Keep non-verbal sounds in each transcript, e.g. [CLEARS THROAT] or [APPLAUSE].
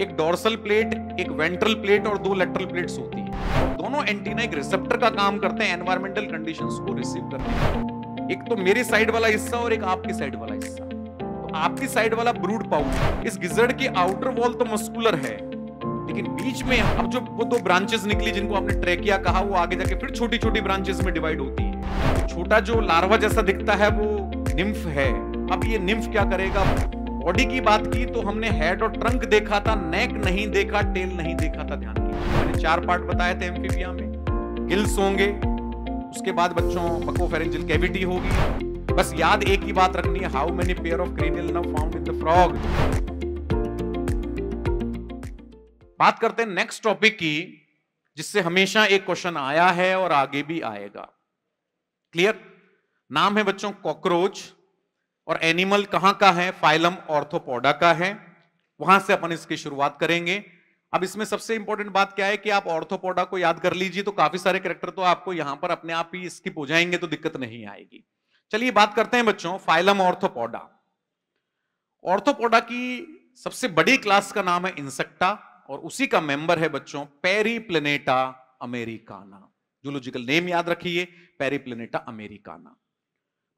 एक dorsal plate एक ventral plate और दो लेटरल प्लेट्स होती है दोनों एंटीना एक रिसेप्टर का काम करते हैं एनवायरमेंटल कंडीशंस को रिसीव करने का एक तो मेरी साइड वाला हिस्सा और एक आपकी साइड वाला हिस्सा तो आपकी साइड वाला ब्रूड पाउच इस गिजर्ड की आउटर वॉल तो मस्कुलर है लेकिन बीच में अब जो वो दो ब्रांचेस निकली जिनको आपने ट्रेकिया कहा वो आगे जाके फिर छोटी छोटी ब्रांचेस में डिवाइड होती है छोटा जो लार्वा जैसा दिखता है वो निम्फ है अब ये निम्फ क्या करेगा बॉडी की बात की तो हमने हेड और ट्रंक देखा था नेक नहीं देखा टेल नहीं देखा था ध्यान की मैंने चार पार्ट बताए थे एम्फीबिया में गिल्स होंगे उसके बाद बच्चों बकोफेरेंजियल कैविटी होगी बस याद एक ही बात रखनी है how many pair of cranial nerve found in the frog बात करते हैं नेक्स्ट टॉपिक की जिससे हमेशा एक क्वेश्चन आया है और आगे भी आएगा क्लियर नाम है बच्चों कॉकरोच और एनिमल कहां का है फाइलम ऑर्थोपोडा का है वहां से अपन इसकी शुरुआत करेंगे अब इसमें सबसे इंपॉर्टेंट बात क्या है कि आप ऑर्थोपोडा को याद कर लीजिए तो काफी सारे करेक्टर तो आपको यहां पर अपने आप ही स्किप हो जाएंगे तो दिक्कत नहीं आएगी चलिए बात करते हैं बच्चों फाइलम ऑर्थोपोडा ऑर्थोपोडा की सबसे बड़ी क्लास का नाम है इंसेक्टा और उसी का मेंबर है बच्चों Periplaneta americana zoological name याद रखिए पेरी प्लेनेटा अमेरिकाना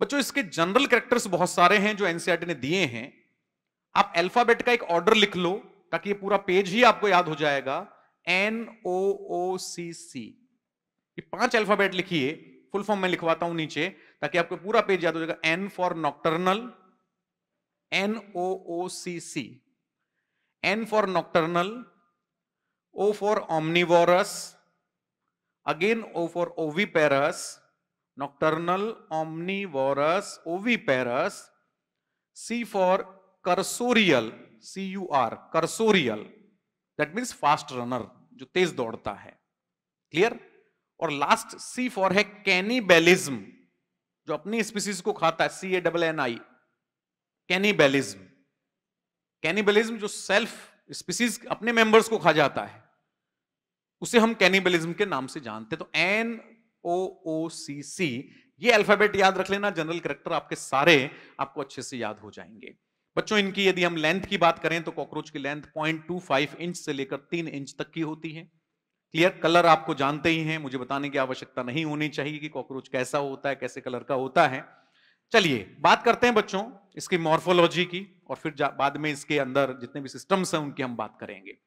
बच्चों इसके जनरल करेक्टर्स बहुत सारे हैं जो एनसीआरटी e ने दिए हैं आप अल्फाबेट का एक ऑर्डर लिख लो ताकि ये पूरा पेज ही आपको याद हो जाएगा एन ओ ओ सी सी ये पांच अल्फाबेट लिखिए फुल फॉर्म में लिखवाता हूं नीचे ताकि आपको पूरा पेज याद हो जाएगा N for nocturnal N O O C C N for nocturnal O for omnivorous again O for oviparous nocturnal omnivorous oviparous c for cursorial c u r cursorial that means fast runner जो तेज दौड़ता है clear और last C for है कैनिबेलिज्म जो अपनी species को खाता है सी ए डबल एन आई कैनिबेलिज्म कैनिबेलिज्म जो सेल्फ स्पीसीज अपने मेंबर्स को खा जाता है उसे हम कैनिबेलिज्म के नाम से जानते हैं तो एन ओ ओ सी सी ये अल्फाबेट याद रख लेना जनरल करेक्टर आपके सारे आपको अच्छे से याद हो जाएंगे बच्चों इनकी यदि हम लेंथ की बात करें तो कॉकरोच की लेंथ 0.25 इंच से लेकर 3 इंच तक की होती है क्लियर कलर आपको जानते ही हैं मुझे बताने की आवश्यकता नहीं होनी चाहिए कि कॉकरोच कैसा होता है कैसे कलर का होता है चलिए बात करते हैं बच्चों इसकी मॉर्फोलॉजी की और फिर बाद में इसके अंदर जितने भी सिस्टम्स हैं उनकी हम बात करेंगे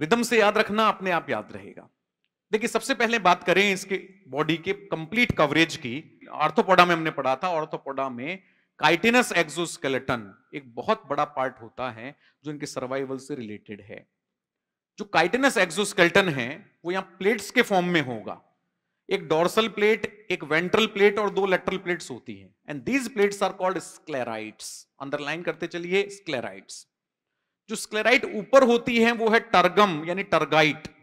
रिदम से याद रखना अपने आप याद रहेगा देखिए सबसे पहले बात करें इसके बॉडी के कंप्लीट कवरेज की ऑर्थोपोडा में हमने पढ़ा था ऑर्थोपोडा में काइटिनस एक्सोस्केलेटन एक बहुत बड़ा पार्ट होता है जो इनके सर्वाइवल से रिलेटेड है जो काइटिनस एक्सोस्केलेटन है वो यहाँ प्लेट्स के फॉर्म में होगा एक डोर्सल प्लेट एक वेंट्रल प्लेट और दो लेटरल प्लेट्स होती हैं and these plates are called sclerites underline करते चलिए स्क्लेराइट्स जो स्क्लेराइट ऊपर होती है वो है टर्गम यानी टर्गाइट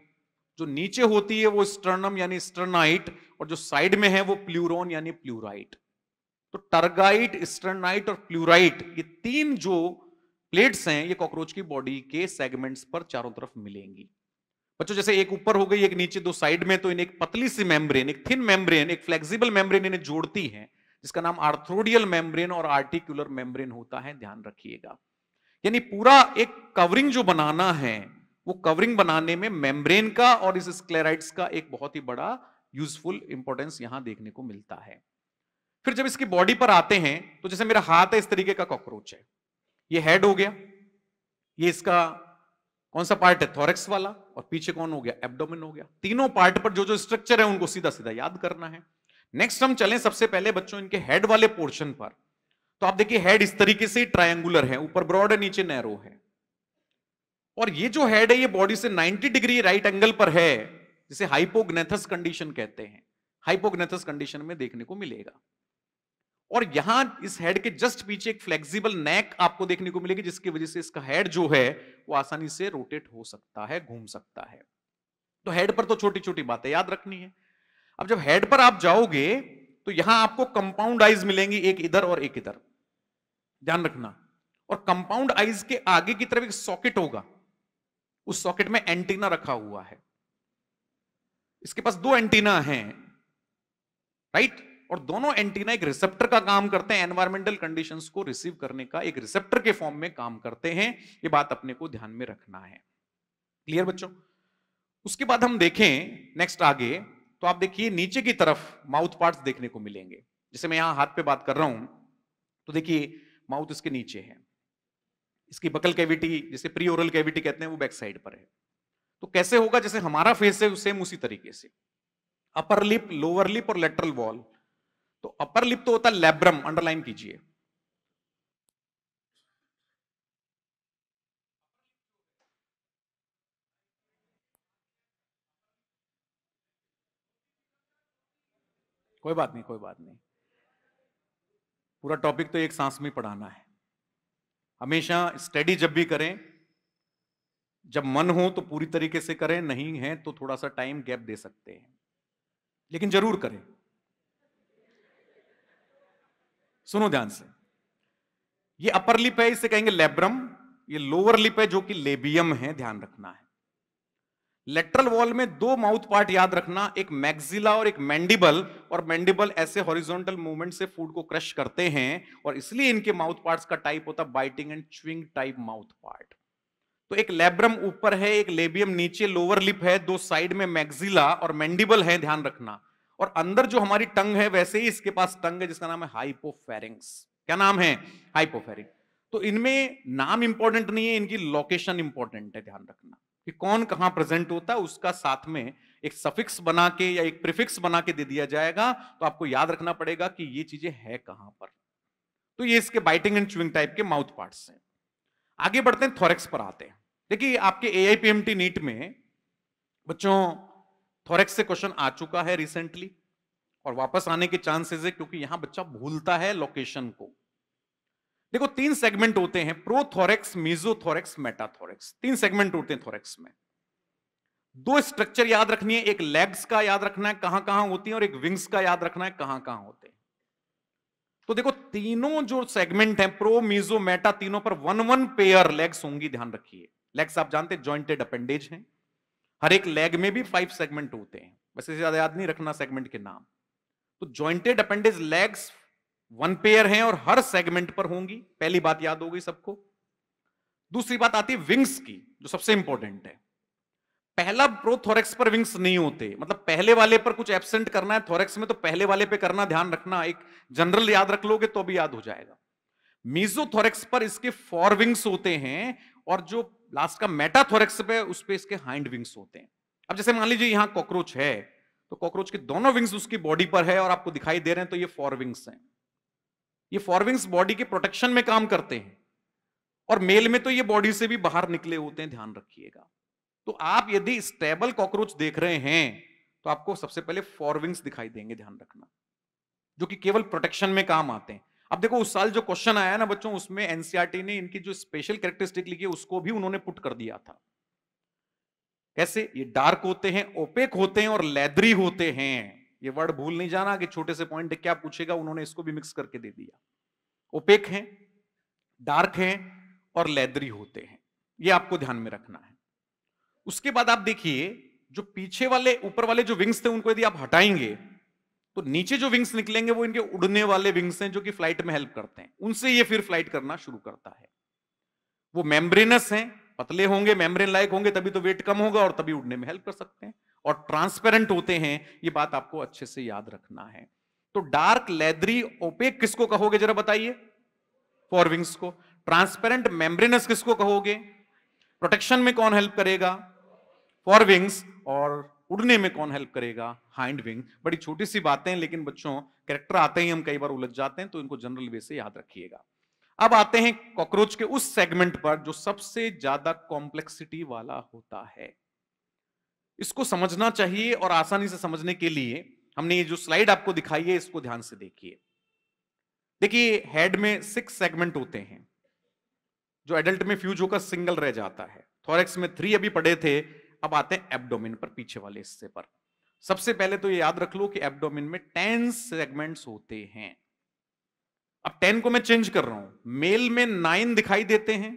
जो नीचे होती है वो स्टर्नम यानी स्टर्नाइट और जो साइड में है वो प्लूरोन यानी प्लूराइट तो टर्गाइट स्टर्नाइट और प्लूराइट ये तीन जो प्लेट्स हैं ये कॉकरोच की बॉडी के सेगमेंट्स पर चारों तरफ मिलेंगी बच्चों जैसे एक ऊपर हो गई एक नीचे दो साइड में तो इन्हें एक पतली सी मेम्ब्रेन एक थिन मेम्ब्रेन एक फ्लेक्सिबल मेम्ब्रेन इन्हें जोड़ती है जिसका नाम आर्थ्रोडियल मेम्ब्रेन और आर्टिकुलर मेम्ब्रेन होता है ध्यान रखिएगा यानी पूरा एक कवरिंग जो बनाना है वो कवरिंग बनाने में मेम्ब्रेन का और इस स्क्लेराइड्स का एक बहुत ही बड़ा यूजफुल इंपॉर्टेंस यहां देखने को मिलता है फिर जब इसकी बॉडी पर आते हैं तो जैसे मेरा हाथ है इस तरीके का कॉकरोच है ये हेड हो गया ये इसका कौन सा पार्ट है थोरेक्स वाला और पीछे कौन हो गया एब्डोमेन हो गया तीनों पार्ट पर जो जो स्ट्रक्चर है उनको सीधा सीधा याद करना है नेक्स्ट हम चलें सबसे पहले बच्चों इनके हेड वाले पोर्शन पर तो आप देखिए हेड इस तरीके से ट्रायंगुलर है ऊपर ब्रॉड है नीचे नैरो है और ये जो हेड है ये बॉडी से 90 डिग्री राइट एंगल पर है जिसे हाइपोग्नेथस कंडीशन कहते हैं हाइपोग्नेथस कंडीशन में देखने को मिलेगा और यहां इस हेड के जस्ट पीछे एक फ्लेक्सिबल नेक आपको देखने को मिलेगी जिसकी वजह से इसका हेड जो है वो आसानी से रोटेट हो सकता है घूम सकता है तो हेड पर तो छोटी छोटी बातें याद रखनी है अब जब हेड पर आप जाओगे तो यहां आपको कंपाउंड आइज मिलेंगी एक इधर और एक इधर ध्यान रखना और कंपाउंड आइज के आगे की तरफ एक सॉकेट होगा उस सॉकेट में एंटीना रखा हुआ है इसके पास दो एंटीना हैं राइट और दोनों एंटीना एक रिसेप्टर का काम करते हैं एनवायरमेंटल कंडीशंस को रिसीव करने का एक रिसेप्टर के फॉर्म में काम करते हैं ये बात अपने को ध्यान में रखना है क्लियर बच्चों उसके बाद हम देखें नेक्स्ट आगे तो आप देखिए नीचे की तरफ माउथ पार्ट्स देखने को मिलेंगे जैसे मैं यहां हाथ पे बात कर रहा हूं तो देखिए माउथ इसके नीचे है इसकी बकल कैविटी जिसे प्री ओरल कैविटी कहते हैं वो बैक साइड पर है तो कैसे होगा जैसे हमारा फेस है सेम उसी तरीके से अपर लिप लोअर लिप और लेटरल वॉल तो अपर लिप तो होता है लेब्रम अंडरलाइन कीजिए कोई बात नहीं कोई बात नहीं पूरा टॉपिक तो एक सांस में पढ़ाना है हमेशा स्टडी जब भी करें जब मन हो तो पूरी तरीके से करें नहीं है तो थोड़ा सा टाइम गैप दे सकते हैं लेकिन जरूर करें सुनो ध्यान से ये अपर लिप है इसे कहेंगे लेब्रम ये लोअर लिप है जो कि लेबियम है ध्यान रखना है लेटरल वॉल में दो माउथ पार्ट याद रखना एक मैग्जिला और एक मैंडिबल और मैंडिबल ऐसे हॉरिजॉन्टल मूवमेंट से फूड को क्रश करते हैं और इसलिए इनके माउथ पार्ट्स का टाइप होता है biting and chewing type mouth part तो एक लेब्रम ऊपर है एक लेबियम नीचे लोअर लिप है दो साइड में मैग्जिला और मैंडिबल है ध्यान रखना और अंदर जो हमारी टंग है वैसे ही इसके पास टंग है जिसका नाम है हाइपोफेरिंग्स क्या नाम है हाइपोफेरिंग तो इनमें नाम इंपॉर्टेंट नहीं है इनकी लोकेशन इंपॉर्टेंट है ध्यान रखना कि कौन कहां प्रेजेंट होता है उसका साथ में एक सफिक्स बना के या एक प्रिफिक्स बना के दे दिया जाएगा तो आपको याद रखना पड़ेगा कि ये चीजें है कहां पर तो ये इसके बाइटिंग एंड चुविंग टाइप के माउथ पार्ट्स हैं आगे बढ़ते हैं थोरेक्स पर आते हैं देखिए आपके ए नीट में बच्चों थॉरेक्स से क्वेश्चन आ चुका है रिसेंटली और वापस आने के चांसेस है क्योंकि यहां बच्चा भूलता है लोकेशन को देखो तीन सेगमेंट होते हैं प्रोथोरेक्स मेजोथोरेक्स मेटाथोरेक्स तीन सेगमेंट होते हैं थोरेक्स में दो स्ट्रक्चर याद रखनी है एक लेग्स का याद रखना है कहां कहां होती है और एक विंग्स का याद रखना है कहां कहां होते हैं तो देखो तीनों जो सेगमेंट है प्रो मीजो मेटा तीनों पर वन वन पेयर लेग्स होंगी ध्यान रखिए लेग्स आप जानते हैं ज्वाइंटेड अपेंडेज हैं हर एक लेग में भी फाइव सेगमेंट होते हैं बस इसे ज्यादा याद नहीं रखना सेगमेंट के नाम तो jointed appendage legs one pair हैं और हर सेगमेंट पर होंगी पहली बात याद होगी सबको दूसरी बात आती है विंग्स की जो सबसे इंपॉर्टेंट है पहला प्रोथोरेक्स पर विंग्स नहीं होते मतलब पहले वाले पर कुछ एबसेंट करना है थोरेक्स में तो पहले वाले पे करना ध्यान रखना एक जनरल याद रख लोगे तो भी याद हो जाएगा मीजोथोरेक्स पर इसके फोर विंग्स होते हैं और जो लास्ट का मेटाथोरेक्स पे उस पर इसके हाइंड विंग्स होते हैं अब जैसे मान लीजिए यहां कॉकरोच है तो कॉकरोच के दोनों विंग्स उसकी बॉडी पर है और आपको दिखाई दे रहे हैं तो ये फॉर विंग्स हैं ये फॉरविंग्स बॉडी के प्रोटेक्शन में काम करते हैं और मेल में तो ये बॉडी से भी बाहर निकले होते हैं ध्यान रखिएगा तो आप यदि स्टेबल कॉकरोच देख रहे हैं तो आपको सबसे पहले फॉरविंग्स दिखाई देंगे ध्यान रखना जो कि केवल प्रोटेक्शन में काम आते हैं अब देखो उस साल जो क्वेश्चन आया ना बच्चों उसमें एनसीआरटी e ने इनकी जो स्पेशल कैरेक्टरिस्टिक लिखी है उसको भी उन्होंने पुट कर दिया था कैसे ये डार्क होते हैं ओपेक होते हैं और लेदरी होते हैं ये वर्ड भूल नहीं जाना कि छोटे से पॉइंट क्या पूछेगा उन्होंने इसको भी मिक्स करके दे दिया ओपेक हैं डार्क हैं और लेदरी होते हैं ये आपको ध्यान में रखना है उसके बाद आप देखिए जो पीछे वाले ऊपर वाले जो विंग्स थे उनको यदि आप हटाएंगे तो नीचे जो विंग्स निकलेंगे वो इनके उड़ने वाले विंग्स हैं जो कि फ्लाइट में हेल्प करते हैं उनसे ये फिर फ्लाइट करना शुरू करता है वो मेम्ब्रेनस हैं पतले होंगे मेम्ब्रेन लाइक होंगे तभी तो वेट कम होगा और तभी उड़ने में हेल्प कर सकते हैं और ट्रांसपेरेंट होते हैं ये बात आपको अच्छे से याद रखना है तो डार्क लेदरी ओपेक किसको कहोगे जरा बताइए फॉरविंग्स को ट्रांसपेरेंट मेम्ब्रेनस किसको कहोगे प्रोटेक्शन में कौन हेल्प करेगा फॉरविंग्स और उड़ने में कौन हेल्प करेगा हाइंड विंग बड़ी छोटी सी बातें हैं लेकिन बच्चों कैरेक्टर आते ही हम कई बार उलझ जाते हैं तो इनको जनरल वे से याद रखिएगा अब आते हैं कॉकरोच के उस सेगमेंट पर जो सबसे ज्यादा कॉम्प्लेक्सिटी वाला होता है इसको समझना चाहिए और आसानी से समझने के लिए हमने ये जो स्लाइड आपको दिखाई है इसको ध्यान से देखिए देखिए हेड में सिक्स सेगमेंट होते हैं जो एडल्ट में फ्यूज होकर सिंगल रह जाता है थॉरेक्स में थ्री अभी पड़े थे अब आते हैं एब्डोमिन पर पीछे वाले हिस्से पर सबसे पहले तो ये याद रख लो कि एब्डोमिन में टेन सेगमेंट्स होते हैं अब टेन को मैं चेंज कर रहा हूं मेल में नाइन दिखाई देते हैं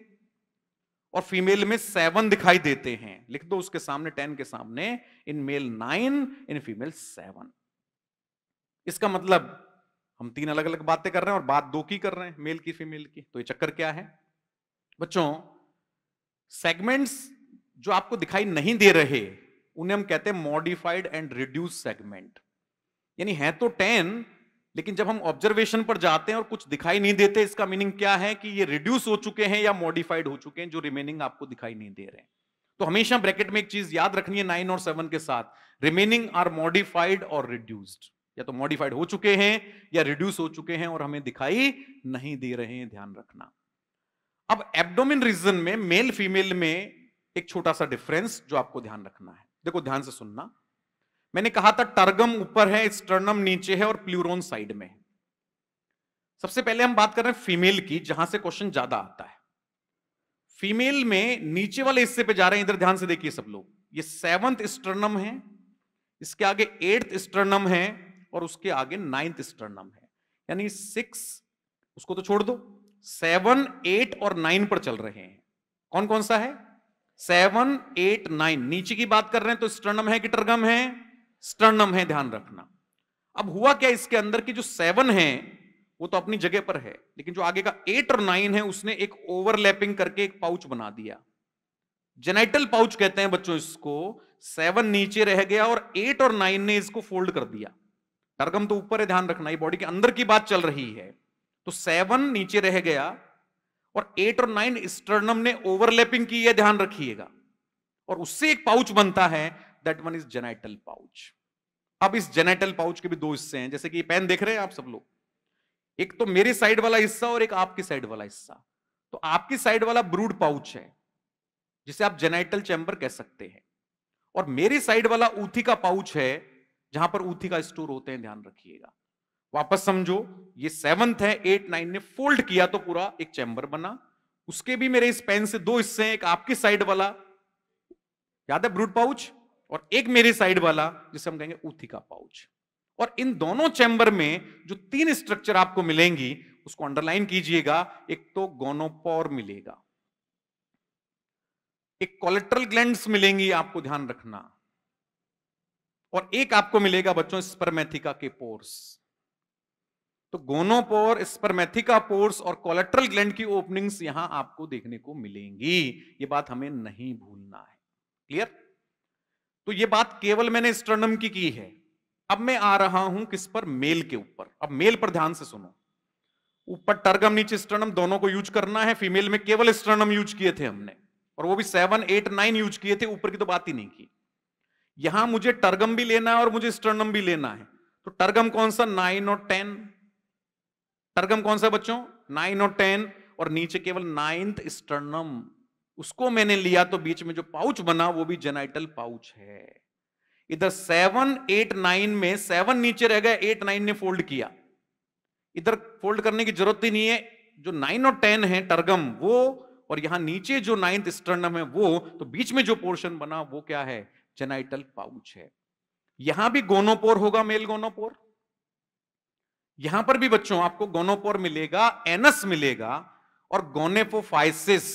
और फीमेल में सेवन दिखाई देते हैं लिख दो उसके सामने टेन के सामने in male nine in female seven इसका मतलब हम तीन अलग अलग बातें कर रहे हैं और बात दो की कर रहे हैं मेल की फीमेल की तो ये चक्कर क्या है बच्चों सेगमेंट्स जो आपको दिखाई नहीं दे रहे उन्हें हम कहते हैं मॉडिफाइड एंड रिड्यूस सेगमेंट यानी है तो टेन लेकिन जब हम ऑब्जर्वेशन पर जाते हैं और कुछ दिखाई नहीं देते इसका मीनिंग क्या है कि ये रिड्यूस हो चुके हैं या मॉडिफाइड हो चुके हैं जो रिमेनिंग आपको दिखाई नहीं दे रहे हैं तो हमेशा ब्रैकेट में एक चीज याद रखनी है नाइन और सेवन के साथ रिमेनिंग आर मॉडिफाइड और रिड्यूस्ड या तो मॉडिफाइड हो चुके हैं या रिड्यूस हो चुके हैं और हमें दिखाई नहीं दे रहे हैं ध्यान रखना अब एबडोमिन रीजन में मेल फीमेल में एक छोटा सा डिफरेंस जो आपको ध्यान रखना है देखो ध्यान से सुनना मैंने कहा था टर्गम ऊपर है स्टर्नम नीचे है और प्लूरोन साइड में है सबसे पहले हम बात कर रहे हैं फीमेल की जहां से क्वेश्चन ज्यादा आता है फीमेल में नीचे वाले हिस्से पे जा रहे हैं इधर ध्यान से देखिए सब लोग ये सेवंथ स्टर्नम है इसके आगे एट्थ स्टर्नम है और उसके आगे नाइन्थ स्टर्नम है यानी सिक्स उसको तो छोड़ दो सेवन एट और नाइन पर चल रहे हैं कौन कौन सा है सेवन एट नाइन नीचे की बात कर रहे हैं तो स्टर्नम है कि टर्गम है स्टर्नम है ध्यान रखना अब हुआ क्या इसके अंदर की जो सेवन है वो तो अपनी जगह पर है लेकिन जो आगे का एट और नाइन है उसने एक ओवरलैपिंग करके एक पाउच बना दिया जेनाइटल पाउच कहते हैं बच्चों इसको सेवन नीचे रह गया और एट और नाइन ने इसको फोल्ड कर दिया टर्गम तो ऊपर है ध्यान रखना ये बॉडी के अंदर की बात चल रही है तो सेवन नीचे रह गया और एट और नाइन स्टर्नम ने ओवरलैपिंग की है ध्यान रखिएगा और उससे एक पाउच बनता है that one is genital pouch अब इस जेनाइटल पाउच के भी दो हिस्से हैं जैसे कि ये पेन देख रहे हैं आप सब लोग एक तो मेरी साइड वाला हिस्सा और एक आपकी साइड वाला हिस्सा तो आपकी साइड वाला ब्रूड पाउच है जिसे आप जेनाइटल चैम्बर कह सकते हैं और मेरी साइड वाला ऊथी का पाउच है जहां पर ऊथी का स्टोर होते हैं ध्यान रखिएगा वापस समझो ये सेवंथ है एट नाइन ने फोल्ड किया तो पूरा एक चैम्बर बना उसके भी मेरे इस पेन से दो हिस्से हैं एक आपकी साइड वाला याद है ब्रूड पाउच और एक मेरे साइड वाला जिसे हम कहेंगे ऊथी का पाउच और इन दोनों चैम्बर में जो तीन स्ट्रक्चर आपको मिलेंगी उसको अंडरलाइन कीजिएगा एक तो गोनोपोर मिलेगा एक कोलेट्रल ग्लैंड मिलेंगी आपको ध्यान रखना और एक आपको मिलेगा बच्चों स्पर्मेथिका के पोर्स तो गोनोपोर स्पर्मेथिका पोर्स और कोलेट्रल ग्लैंड की ओपनिंग्स यहां आपको देखने को मिलेंगी ये बात हमें नहीं भूलना है क्लियर तो ये बात केवल मैंने स्टर्नम की की है अब मैं आ रहा हूं किस पर मेल के ऊपर अब मेल पर ध्यान से सुनो ऊपर टर्गम नीचे स्टर्नम दोनों को यूज करना है फीमेल में केवल स्टर्नम यूज किए थे हमने और वो भी सेवन एट नाइन यूज किए थे ऊपर की तो बात ही नहीं की यहां मुझे टर्गम भी लेना है और मुझे स्टर्नम भी लेना है तो टर्गम कौन सा नाइन और टेन टर्गम कौन सा बच्चों नाइन और टेन और नीचे केवल नाइन्थ स्टर्नम उसको मैंने लिया तो बीच में जो पाउच बना वो भी जेनाइटल पाउच है इधर सेवन एट नाइन में सेवन नीचे रह गए एट नाइन ने फोल्ड किया इधर फोल्ड करने की जरूरत ही नहीं है जो नाइन और टेन है टर्गम वो और यहां नीचे जो नाइन्थ स्टर्नम है वो तो बीच में जो पोर्शन बना वो क्या है जेनाइटल पाउच है यहां भी गोनोपोर होगा मेल गोनोपोर यहां पर भी बच्चों आपको गोनोपोर मिलेगा एनस मिलेगा और गोनेपोफाइसिस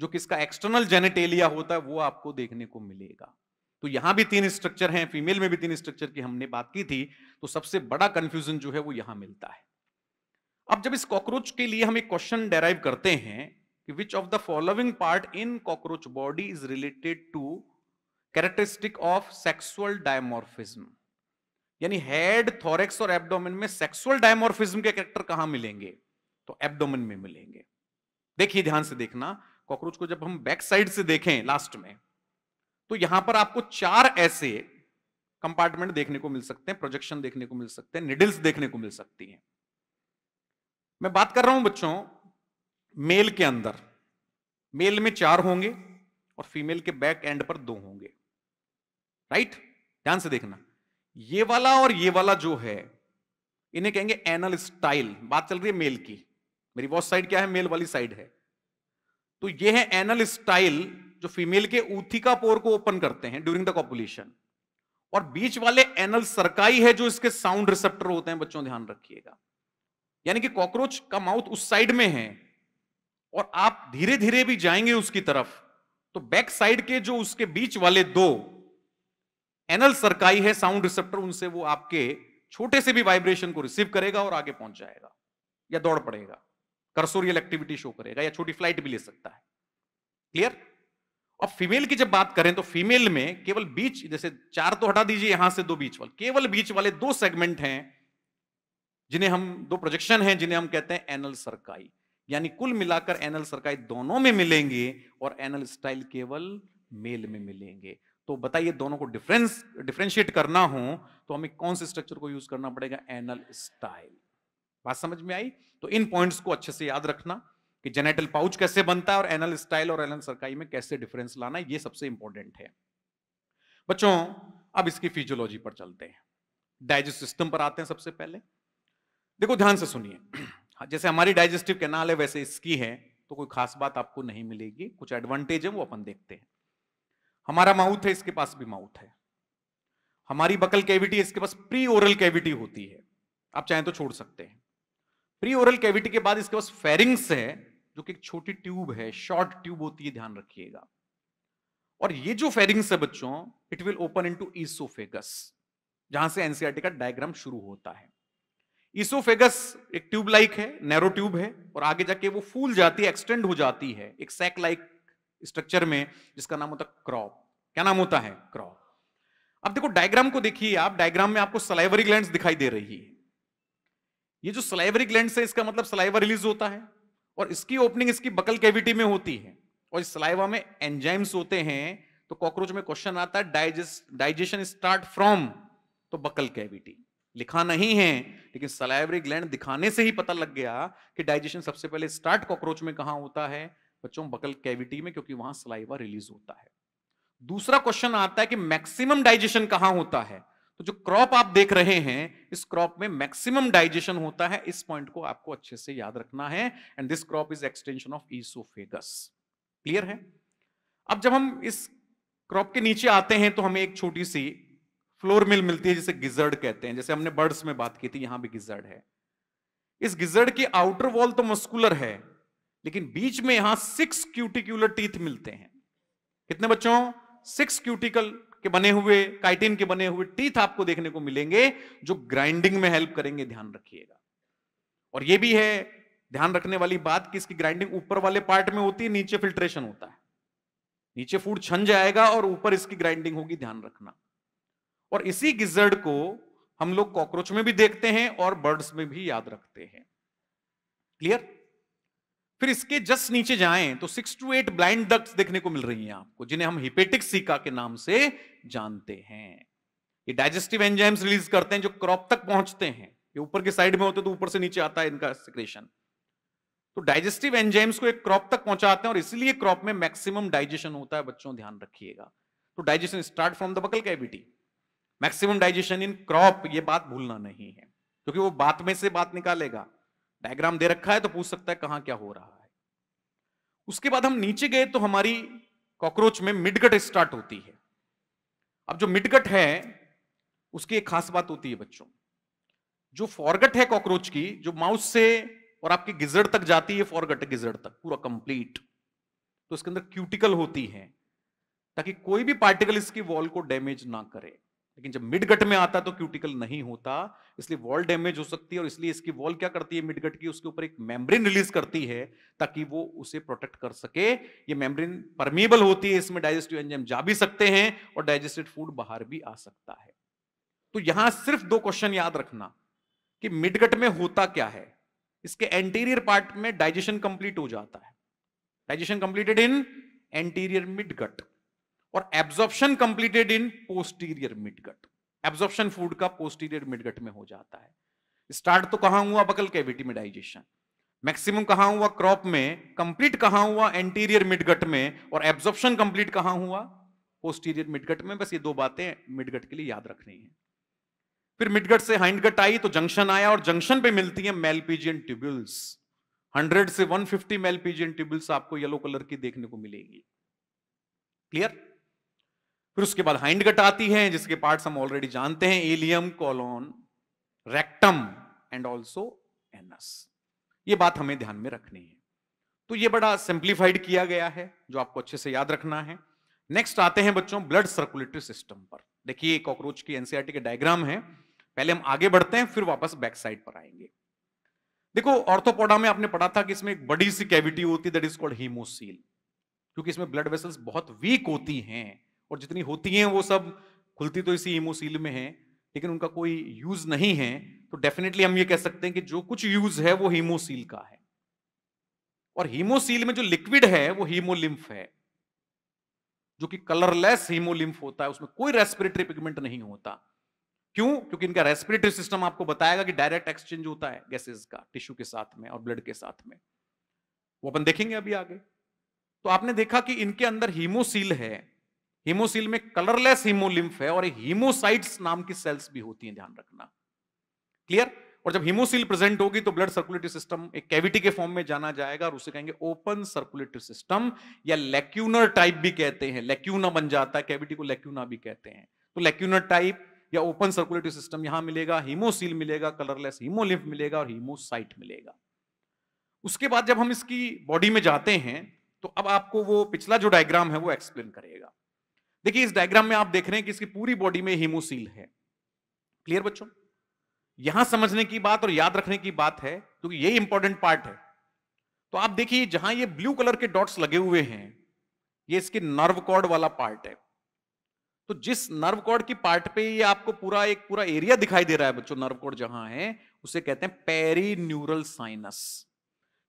जो किसका एक्सटर्नल जेनेटेलिया होता है वो आपको देखने को मिलेगा तो यहां भी तीन स्ट्रक्चर हैं फीमेल में भी तीन स्ट्रक्चर की हमने बात की थी तो सबसे बड़ा कंफ्यूजन जो है वो यहां मिलता है अब जब इस कॉकरोच के लिए हम एक क्वेश्चन डेराइव करते हैं कि which of the following part in cockroach body is related to characteristic of sexual dimorphism यानी हेड थॉरेक्स और एब्डोमेन में सेक्सुअल डायमोर्फिज्म के कैरेक्टर कहां मिलेंगे तो एब्डोमेन में मिलेंगे देखिए ध्यान से देखना कॉकरोच को जब हम बैक साइड से देखें लास्ट में तो यहां पर आपको चार ऐसे कंपार्टमेंट देखने को मिल सकते हैं प्रोजेक्शन देखने को मिल सकते हैं निडल्स देखने को मिल सकती हैं मैं बात कर रहा हूं बच्चों मेल के अंदर मेल में चार होंगे और फीमेल के बैक एंड पर दो होंगे राइट ध्यान से देखना ये वाला और ये वाला जो है इन्हें कहेंगे एनल स्टाइल बात चल रही है मेल की मेरी वॉच साइड क्या है मेल वाली साइड है तो ये है एनल स्टाइल जो फीमेल के ऊथिका पोर को ओपन करते हैं ड्यूरिंग द कॉपुलेशन और बीच वाले एनल सरकाई है जो इसके साउंड रिसेप्टर होते हैं बच्चों ध्यान रखिएगा यानी कि कॉकरोच का माउथ उस साइड में है और आप धीरे धीरे भी जाएंगे उसकी तरफ तो बैक साइड के जो उसके बीच वाले दो एनल सरकाई है साउंड रिसेप्टर उनसे वो आपके छोटे से भी वाइब्रेशन को रिसीव करेगा और आगे पहुंच जाएगा या दौड़ पड़ेगा कर्सोरियल एक्टिविटी शो करेगा या छोटी फ्लाइट भी ले सकता है क्लियर और फीमेल की जब बात करें तो फीमेल में केवल बीच जैसे चार तो हटा दीजिए यहां से दो बीच वाले केवल बीच वाले दो सेगमेंट हैं जिन्हें हम दो प्रोजेक्शन हैं जिन्हें हम कहते हैं एनल सरकाई यानी कुल मिलाकर एनल सरकाई दोनों में मिलेंगे और एनल स्टाइल केवल मेल में मिलेंगे तो बताइए दोनों को डिफरेंस डिफ्रेंशिएट करना हो तो हमें कौन से स्ट्रक्चर को यूज करना पड़ेगा एनल स्टाइल बात समझ में आई तो इन पॉइंट्स को अच्छे से याद रखना कि जेनेटल पाउच कैसे बनता है और एनल स्टाइल और एनल सरकाई में कैसे डिफरेंस लाना ये सबसे इंपॉर्टेंट है बच्चों अब इसकी फिजियोलॉजी पर चलते हैं डाइजेस्ट सिस्टम पर आते हैं सबसे पहले देखो ध्यान से सुनिए [CLEARS THROAT] हाँ, जैसे हमारी डाइजेस्टिव कैनाल है वैसे इसकी है तो कोई खास बात आपको नहीं मिलेगी कुछ एडवांटेज है वो अपन देखते हैं हमारा माउथ है इसके पास भी माउथ है हमारी बकल कैविटी इसके पास प्री ओरल कैविटी होती है आप चाहें तो छोड़ सकते हैं प्री ओरल कैविटी के बाद इसके पास फेरिंग्स है जो कि एक छोटी ट्यूब है शॉर्ट ट्यूब होती है ध्यान रखिएगा और ये जो फेरिंग्स है बच्चों it will open into oesophagus जहां से एनसीआरटी का डायग्राम शुरू होता है ईसोफेगस एक ट्यूब लाइक है नैरो ट्यूब है और आगे जाके वो फूल जाती है एक्सटेंड हो जाती है एक सैक लाइक स्ट्रक्चर में जिसका नाम होता है क्रॉप क्या नाम होता है क्रॉप अब देखो डायग्राम को देखिए आप डायग्राम में आपको सलाइवरी ग्लैंड दिखाई दे रही है ये जो सलाइवरी ग्लैंड है इसका मतलब सलाइवा रिलीज होता है और इसकी ओपनिंग इसकी बकल कैविटी में होती है और इस सलाइवा में एंजाइम्स होते हैं तो कॉकरोच में क्वेश्चन आता है डाइजेस्ट डाइजेशन स्टार्ट फ्रॉम तो बकल कैविटी लिखा नहीं है लेकिन सलाइवरी ग्लैंड दिखाने से ही पता लग गया कि डाइजेशन सबसे पहले स्टार्ट कॉकरोच में कहा होता है बच्चों बकल कैविटी में क्योंकि वहां सलाइवा रिलीज होता है दूसरा क्वेश्चन आता है कि मैक्सिमम डाइजेशन कहां होता है तो जो क्रॉप आप देख रहे हैं इस क्रॉप में मैक्सिमम डाइजेशन होता है इस पॉइंट को आपको अच्छे से याद रखना है and this crop is extension of oesophagus clear है अब जब हम इस क्रॉप के नीचे आते हैं तो हमें एक छोटी सी फ्लोर मिल मिलती है जिसे गिजर्ड कहते हैं जैसे हमने बर्ड्स में बात की थी यहां भी गिजर्ड है इस गिजर्ड की आउटर वॉल तो मस्कुलर है लेकिन बीच में यहां सिक्स क्यूटिक्यूलर टीथ मिलते हैं कितने बच्चों सिक्स क्यूटिकल के बने हुए काइटिन के बने हुए टीथ आपको देखने को मिलेंगे जो ग्राइंडिंग में हेल्प करेंगे ध्यान रखिएगा और यह भी है ध्यान रखने वाली बात कि इसकी ग्राइंडिंग ऊपर वाले पार्ट में होती है नीचे फिल्ट्रेशन होता है नीचे फूड छन जाएगा और ऊपर इसकी ग्राइंडिंग होगी ध्यान रखना और इसी गिजर्ड को हम लोग कॉकरोच में भी देखते हैं और बर्ड्स में भी याद रखते हैं क्लियर फिर इसके जस्ट नीचे जाएं तो six to eight blind duct देखने को मिल रही हैं आपको जिन्हें हम हिपेटिक सीका के नाम से जानते हैं ये डाइजेस्टिव एंजाइम्स रिलीज करते हैं जो क्रॉप तक पहुंचते हैं ये ऊपर के साइड में होते तो ऊपर से नीचे आता है इनका सिक्रेशन तो डाइजेस्टिव एंजाइम्स को एक क्रॉप तक पहुंचाते हैं और इसलिए क्रॉप में मैक्सिमम डाइजेशन होता है बच्चों ध्यान रखिएगा तो digestion start from the buccal cavity maximum digestion in crop ये बात भूलना नहीं है क्योंकि वो बात में से बात निकालेगा डायग्राम दे रखा है तो पूछ सकता है कहां क्या हो रहा है उसके बाद हम नीचे गए तो हमारी कॉकरोच में मिडगट स्टार्ट होती है अब जो मिडगट है उसकी एक खास बात होती है बच्चों जो फॉरगट है कॉकरोच की जो माउस से और आपके गिजड़ तक जाती है फॉरगट गिजड़ तक पूरा कंप्लीट तो इसके अंदर क्यूटिकल होती है ताकि कोई भी पार्टिकल इसकी वॉल को डैमेज ना करे लेकिन जब मिडगट में आता तो क्यूटिकल नहीं होता इसलिए वॉल डैमेज हो सकती है और इसलिए इसकी वॉल क्या करती है मिडगट की उसके ऊपर एक मेम्ब्रेन रिलीज करती है ताकि वो उसे प्रोटेक्ट कर सके ये मेम्ब्रेन परमेबल होती है इसमें डाइजेस्टिव एंजाइम जा भी सकते हैं और डाइजेस्टेड फूड बाहर भी आ सकता है तो यहां सिर्फ दो क्वेश्चन याद रखना कि मिडगट में होता क्या है इसके एंटीरियर पार्ट में डाइजेशन कंप्लीट हो जाता है digestion completed in anterior midgut और absorption completed in posterior midgut absorption food का पोस्टीरियर मिडगट में हो जाता है स्टार्ट तो कहां हुआ बकल कैविटी में डाइजेशन मैक्सिमम कहाँ हुआ क्रॉप में कंप्लीट कहाँ हुआ एंटीरियर मिडगट में और एब्जॉर्प्शन कंप्लीट कहां हुआ पोस्टीरियर मिडगट में बस ये दो बातें मिडगट के लिए याद रखनी है फिर मिडगट से हाइंडगट आई तो जंक्शन आया और जंक्शन पे मिलती है मेलपीजियन ट्यूब्यूल्स 100 से 150 मेलपीजियन ट्यूब्यूल्स आपको येलो कलर की देखने को मिलेगी क्लियर फिर उसके बाद हाइंड गट आती है जिसके पार्ट हम ऑलरेडी जानते हैं ileum colon rectum and also anus ये बात हमें ध्यान में रखनी है तो ये बड़ा सिंप्लीफाइड किया गया है जो आपको अच्छे से याद रखना है नेक्स्ट आते हैं बच्चों ब्लड सर्कुलेटरी सिस्टम पर देखिए कॉकरोच की एनसीआरटी e के डायग्राम है पहले हम आगे बढ़ते हैं फिर वापस बैक साइड पर आएंगे देखो ऑर्थोपोडा में आपने पढ़ा था कि इसमें एक बड़ी सी कैविटी होती है दैट इज कॉल्ड हीमोसील क्योंकि इसमें ब्लड वेसल्स बहुत वीक होती हैं और जितनी होती हैं वो सब खुलती तो इसी इमोसील में है लेकिन उनका कोई यूज नहीं है तो डेफिनेटली हम ये कह सकते हैं कि जो कुछ यूज है वो हीमोसील का है और हीमोसील में जो लिक्विड है वो हीमोलिम्फ है जो कि कलरलेस हीमोलिम्फ होता है उसमें कोई रेस्पिरेटरी पिगमेंट नहीं होता क्यों क्योंकि इनका रेस्पिरेटरी सिस्टम आपको बताएगा कि डायरेक्ट एक्सचेंज होता है गैसेस का टिश्यू के साथ में और ब्लड के साथ में वो अपन देखेंगे अभी आगे तो आपने देखा कि इनके अंदर हीमोसील है हीमोसील में कलरलेस हीमोलिम्फ है और हीमोसाइट्स नाम की सेल्स भी होती हैं ध्यान रखना क्लियर और जब हिमोसिल प्रेजेंट होगी तो ब्लड सर्कुलेटरी सिस्टम एक कैविटी के फॉर्म में जाना जाएगा और उसे कहेंगे ओपन सर्कुलेटरी सिस्टम या लेक्यूनर टाइप भी कहते हैं लेक्यूना बन जाता है कैविटी को लेक्यूना भी कहते हैं तो लेक्यूनर टाइप या ओपन सर्कुलेटरी सिस्टम यहां मिलेगा हीमोसिल मिलेगा कलरलेस हीमोलिम्फ मिलेगा और हीमोसाइट मिलेगा उसके बाद जब हम इसकी बॉडी में जाते हैं तो अब आपको वो पिछला जो डायग्राम है वो एक्सप्लेन करेगा देखिए इस डायग्राम में आप देख रहे हैं कि इसकी पूरी बॉडी में हीमोसील है क्लियर बच्चों यहां समझने की बात और याद रखने की बात है क्योंकि यही इंपॉर्टेंट पार्ट है तो आप देखिए जहां ये ब्लू कलर के डॉट्स लगे हुए हैं ये इसके नर्व कॉर्ड वाला पार्ट है तो जिस नर्व कॉर्ड की पार्ट पे ये आपको पूरा एक पूरा एरिया दिखाई दे रहा है बच्चों नर्व कॉर्ड जहां है उसे कहते हैं पेरी न्यूरल साइनस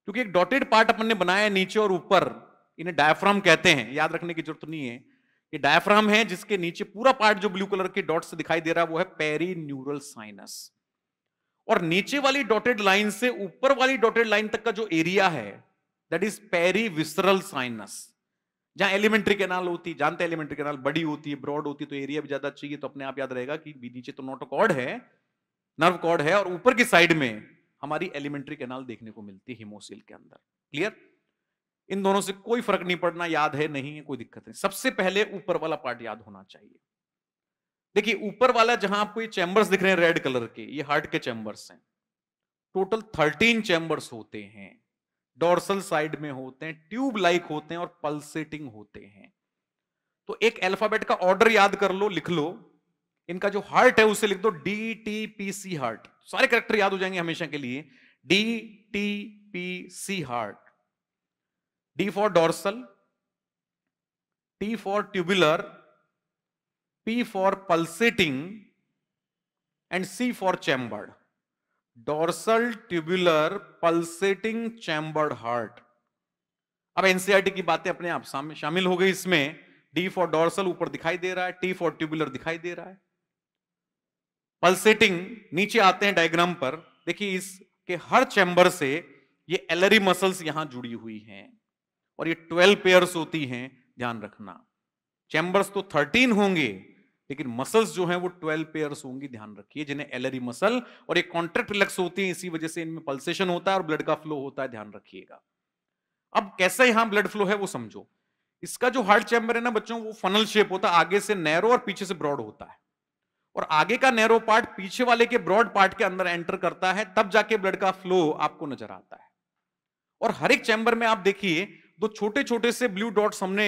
क्योंकि एक डॉटेड पार्ट अपन ने बनाया है नीचे और ऊपर इन्हें डायफ्राम कहते हैं याद रखने की जरूरत नहीं है ये डायफ्राम है जिसके नीचे पूरा पार्ट जो ब्लू कलर के डॉट से दिखाई दे रहा है वो है पेरी न्यूरल साइनस और नीचे वाली डॉटेड लाइन से ऊपर वाली डॉटेड लाइन तक का जो एरिया है that is perivisceral sinus जहां एलिमेंट्री कैनाल होती जानते एलिमेंट्री कैनाल बड़ी होती है ब्रॉड होती है तो एरिया भी ज्यादा चाहिए तो अपने आप याद रहेगा कि नीचे तो नोट कॉर्ड है नर्व कॉर्ड है और ऊपर की साइड में हमारी एलिमेंट्री कैनाल देखने को मिलती है हिमोसिल के अंदर क्लियर इन दोनों से कोई फर्क नहीं पड़ना याद है नहीं है कोई दिक्कत नहीं सबसे पहले ऊपर वाला पार्ट याद होना चाहिए देखिए ऊपर वाला जहां आपको ये चैंबर्स दिख रहे हैं रेड कलर के ये हार्ट के चैंबर्स हैं टोटल थर्टीन चैम्बर्स होते हैं डोर्सल साइड में होते हैं ट्यूब लाइक होते हैं और पल्सेटिंग होते हैं तो एक अल्फाबेट का ऑर्डर याद कर लो लिख लो इनका जो हार्ट है उसे लिख दो D T P C heart सारे करेक्टर याद हो जाएंगे हमेशा के लिए D T P C heart D for dorsal, T for tubular, P for pulsating, and C for chambered. Dorsal, tubular, pulsating, chambered heart अब एनसीआरटी e की बातें अपने आप शामिल हो गई इसमें डी फॉर डोर्सल ऊपर दिखाई दे रहा है टी फॉर ट्यूबुलर दिखाई दे रहा है पल्सेटिंग नीचे आते हैं डायग्राम पर देखिए इसके हर चैम्बर से ये एलरी मसल्स यहां जुड़ी हुई हैं और ये ट्वेल्व पेयर्स होती हैं ध्यान रखना चैम्बर्स तो थर्टीन होंगे लेकिन मसल्स जो हैं वो ट्वेल्व पेयर्स होंगी ध्यान रखिए जिन्हें एलरी मसल और एक कॉन्ट्रैक्ट रिलक्स होती है इसी वजह से इनमें पल्सेशन होता है और ब्लड का फ्लो होता है ध्यान रखिएगा अब कैसा यहां ब्लड फ्लो है वो समझो इसका जो हार्ट चैम्बर है ना बच्चों वो फनल शेप होता है आगे से नैरो और पीछे से ब्रॉड होता है और आगे का नैरो पार्ट पीछे वाले के ब्रॉड पार्ट के अंदर एंटर करता है तब जाके ब्लड का फ्लो आपको नजर आता है और हर एक चैम्बर में आप देखिए दो छोटे छोटे से ब्लू डॉट्स हमने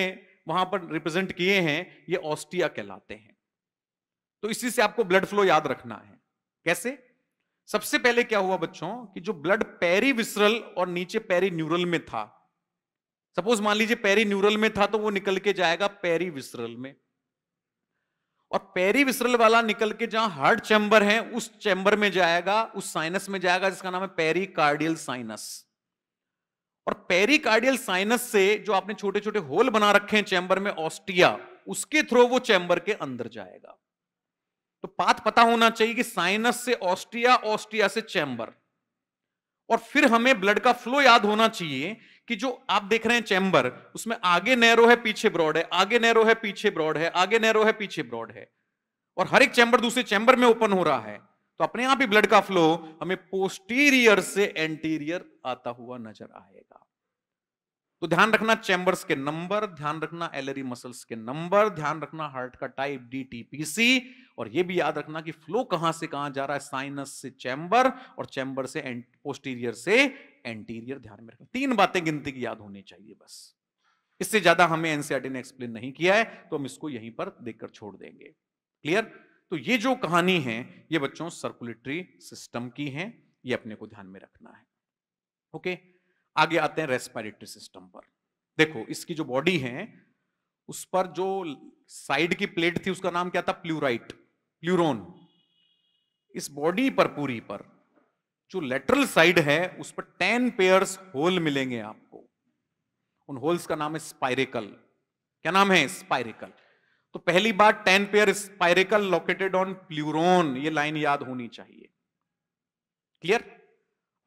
वहां पर रिप्रेजेंट किए हैं ये ऑस्टिया कहलाते हैं तो इसी से आपको ब्लड फ्लो याद रखना है कैसे सबसे पहले क्या हुआ बच्चों कि जो ब्लड पेरी विसरल और नीचे पेरी न्यूरल में था सपोज मान लीजिए पेरी न्यूरल में था तो वो निकल के जाएगा पेरी विसरल में और पेरी विसरल वाला निकल के जहां हार्ट चैम्बर है उस चैम्बर में जाएगा उस साइनस में जाएगा जिसका नाम है पेरी कार्डियल साइनस और पेरिकार्डियल साइनस से जो आपने छोटे छोटे होल बना रखे हैं चैंबर में ऑस्टिया उसके थ्रू वो चैंबर के अंदर जाएगा तो पाथ पता होना चाहिए कि साइनस से ऑस्टिया ऑस्टिया से चैंबर और फिर हमें ब्लड का फ्लो याद होना चाहिए कि जो आप देख रहे हैं चैंबर उसमें आगे नैरो है पीछे ब्रॉड है आगे नैरो है पीछे ब्रॉड है आगे नैरो है पीछे ब्रॉड है और हर एक चैंबर दूसरे चैंबर में ओपन हो रहा है तो अपने आप ही ब्लड का फ्लो हमें पोस्टीरियर से एंटीरियर आता हुआ नजर आएगा तो ध्यान रखना चैम्बर्स के नंबर ध्यान रखना एलरी मसल्स के नंबर ध्यान रखना हार्ट का टाइप डीटीपीसी और ये भी याद रखना कि फ्लो कहां से कहां जा रहा है साइनस से चैम्बर और चैम्बर से पोस्टीरियर से एंटीरियर ध्यान में रखना तीन बातें गिनती की याद होनी चाहिए बस इससे ज्यादा हमें एनसीआरटी ने एक्सप्लेन नहीं किया है तो हम इसको यहीं पर देखकर छोड़ देंगे क्लियर तो ये जो कहानी है ये बच्चों सर्कुलेटरी सिस्टम की है ये अपने को ध्यान में रखना है ओके आगे आते हैं रेस्पिरेटरी सिस्टम पर देखो इसकी जो बॉडी है उस पर जो साइड की प्लेट थी उसका नाम क्या था प्लूराइट प्लूरोन इस बॉडी पर पूरी पर जो लेटरल साइड है उस पर टेन पेयर्स होल मिलेंगे आपको उन होल्स का नाम है स्पाइरेकल क्या नाम है स्पाइरेकल तो पहली बात ten pair spiracle located on pleuron ये लाइन याद होनी चाहिए क्लियर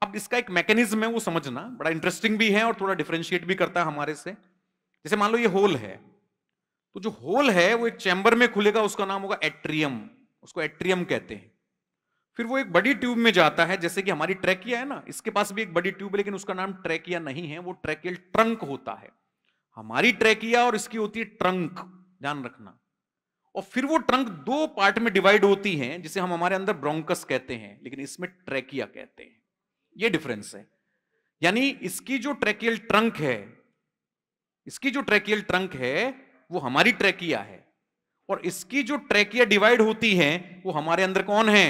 अब इसका एक मैकेनिज्म है वो समझना बड़ा इंटरेस्टिंग भी है और थोड़ा डिफ्रेंशिएट भी करता है हमारे से जैसे मान लो ये होल है तो जो होल है वो एक चैम्बर में खुलेगा उसका नाम होगा एट्रियम उसको एट्रियम कहते हैं फिर वो एक बड़ी ट्यूब में जाता है जैसे कि हमारी ट्रैकिया है ना इसके पास भी एक बड़ी ट्यूब है लेकिन उसका नाम ट्रैकिया नहीं है वो ट्रैकियल ट्रंक होता है हमारी ट्रैकिया और इसकी होती है ट्रंक ध्यान रखना और फिर वो ट्रंक दो पार्ट में डिवाइड होती है जिसे हम हमारे अंदर ब्रोंकस कहते हैं लेकिन इसमें ट्रेकिया कहते हैं ये डिफरेंस है यानी इसकी जो ट्रेकियल ट्रंक है इसकी जो ट्रेकियल ट्रंक है वो हमारी ट्रेकिया है और इसकी जो ट्रेकिया डिवाइड होती है वो हमारे अंदर कौन है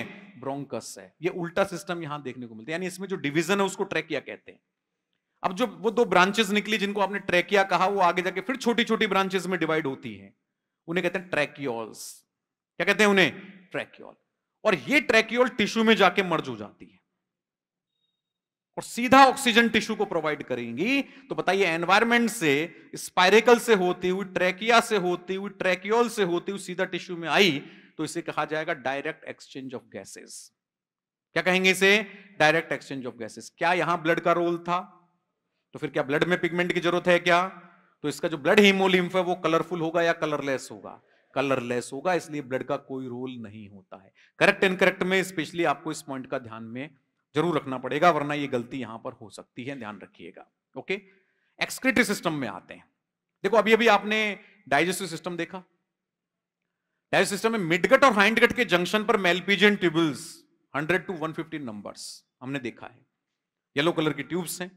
ब्रोंकस है ये उल्टा सिस्टम यहां देखने को मिलता है यानी इसमें जो डिवीजन है उसको ट्रेकिया कहते हैं अब जो वो दो ब्रांचेस निकली जिनको आपने ट्रेकिया कहा वो आगे जाके फिर छोटी छोटी ब्रांचेस में डिवाइड होती है उन्हें कहते हैं ट्रैक्योल्स क्या कहते हैं उन्हें ट्रैक्योल और ये ट्रैक्योल टिश्यू में जाके मर्ज हो जाती है और सीधा ऑक्सीजन टिश्यू को प्रोवाइड करेंगी तो बताइए एनवायरमेंट से स्पायरेकल से होती हुई ट्रैकिया से होती हुई ट्रैक्योल से होती हुई सीधा टिश्यू में आई तो इसे कहा जाएगा डायरेक्ट एक्सचेंज ऑफ गैसेस क्या कहेंगे इसे डायरेक्ट एक्सचेंज ऑफ गैसेस क्या यहां ब्लड का रोल था तो फिर क्या ब्लड में पिगमेंट की जरूरत है क्या तो इसका जो ब्लड हीमोलिम्फ है वो कलरफुल होगा या कलरलेस होगा कलरलेस होगा इसलिए ब्लड का कोई रोल नहीं होता है करेक्ट एंड करेक्ट में स्पेशली आपको इस पॉइंट का ध्यान में जरूर रखना पड़ेगा वरना ये गलती यहां पर हो सकती है ध्यान रखिएगा ओके एक्सक्रेटिव सिस्टम में आते हैं देखो अभी अभी आपने डाइजेस्टिव सिस्टम देखा डाइजेस्टिव सिस्टम में मिडगट और हाइंडगट के जंक्शन पर मेलपीजियन ट्यूबल्स 100 टू 150 नंबर्स हमने देखा है येलो कलर की ट्यूब्स हैं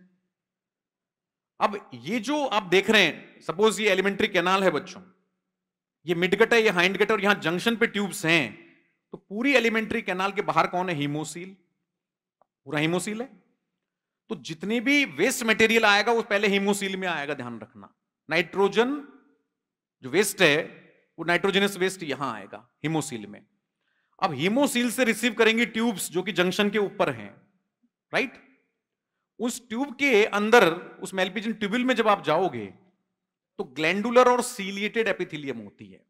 अब ये जो आप देख रहे हैं सपोज ये एलिमेंट्री कैनाल है बच्चों ये मिडगट है ये हाइंड गट और यहां जंक्शन पे ट्यूब्स हैं तो पूरी एलिमेंट्री कैनाल के बाहर कौन है हीमोसील पूरा हीमोसील है तो जितनी भी वेस्ट मटेरियल आएगा वो पहले हीमोसील में आएगा ध्यान रखना नाइट्रोजन जो वेस्ट है वो नाइट्रोजनस वेस्ट यहां आएगा हीमोसील में अब हीमोसील से रिसीव करेंगी ट्यूब्स जो कि जंक्शन के ऊपर हैं राइट उस ट्यूब के अंदर उस मेलपिजन ट्यूबिल में जब आप जाओगे तो ग्लैंडुलर और सीलिएटेड एपिथिलियम होती है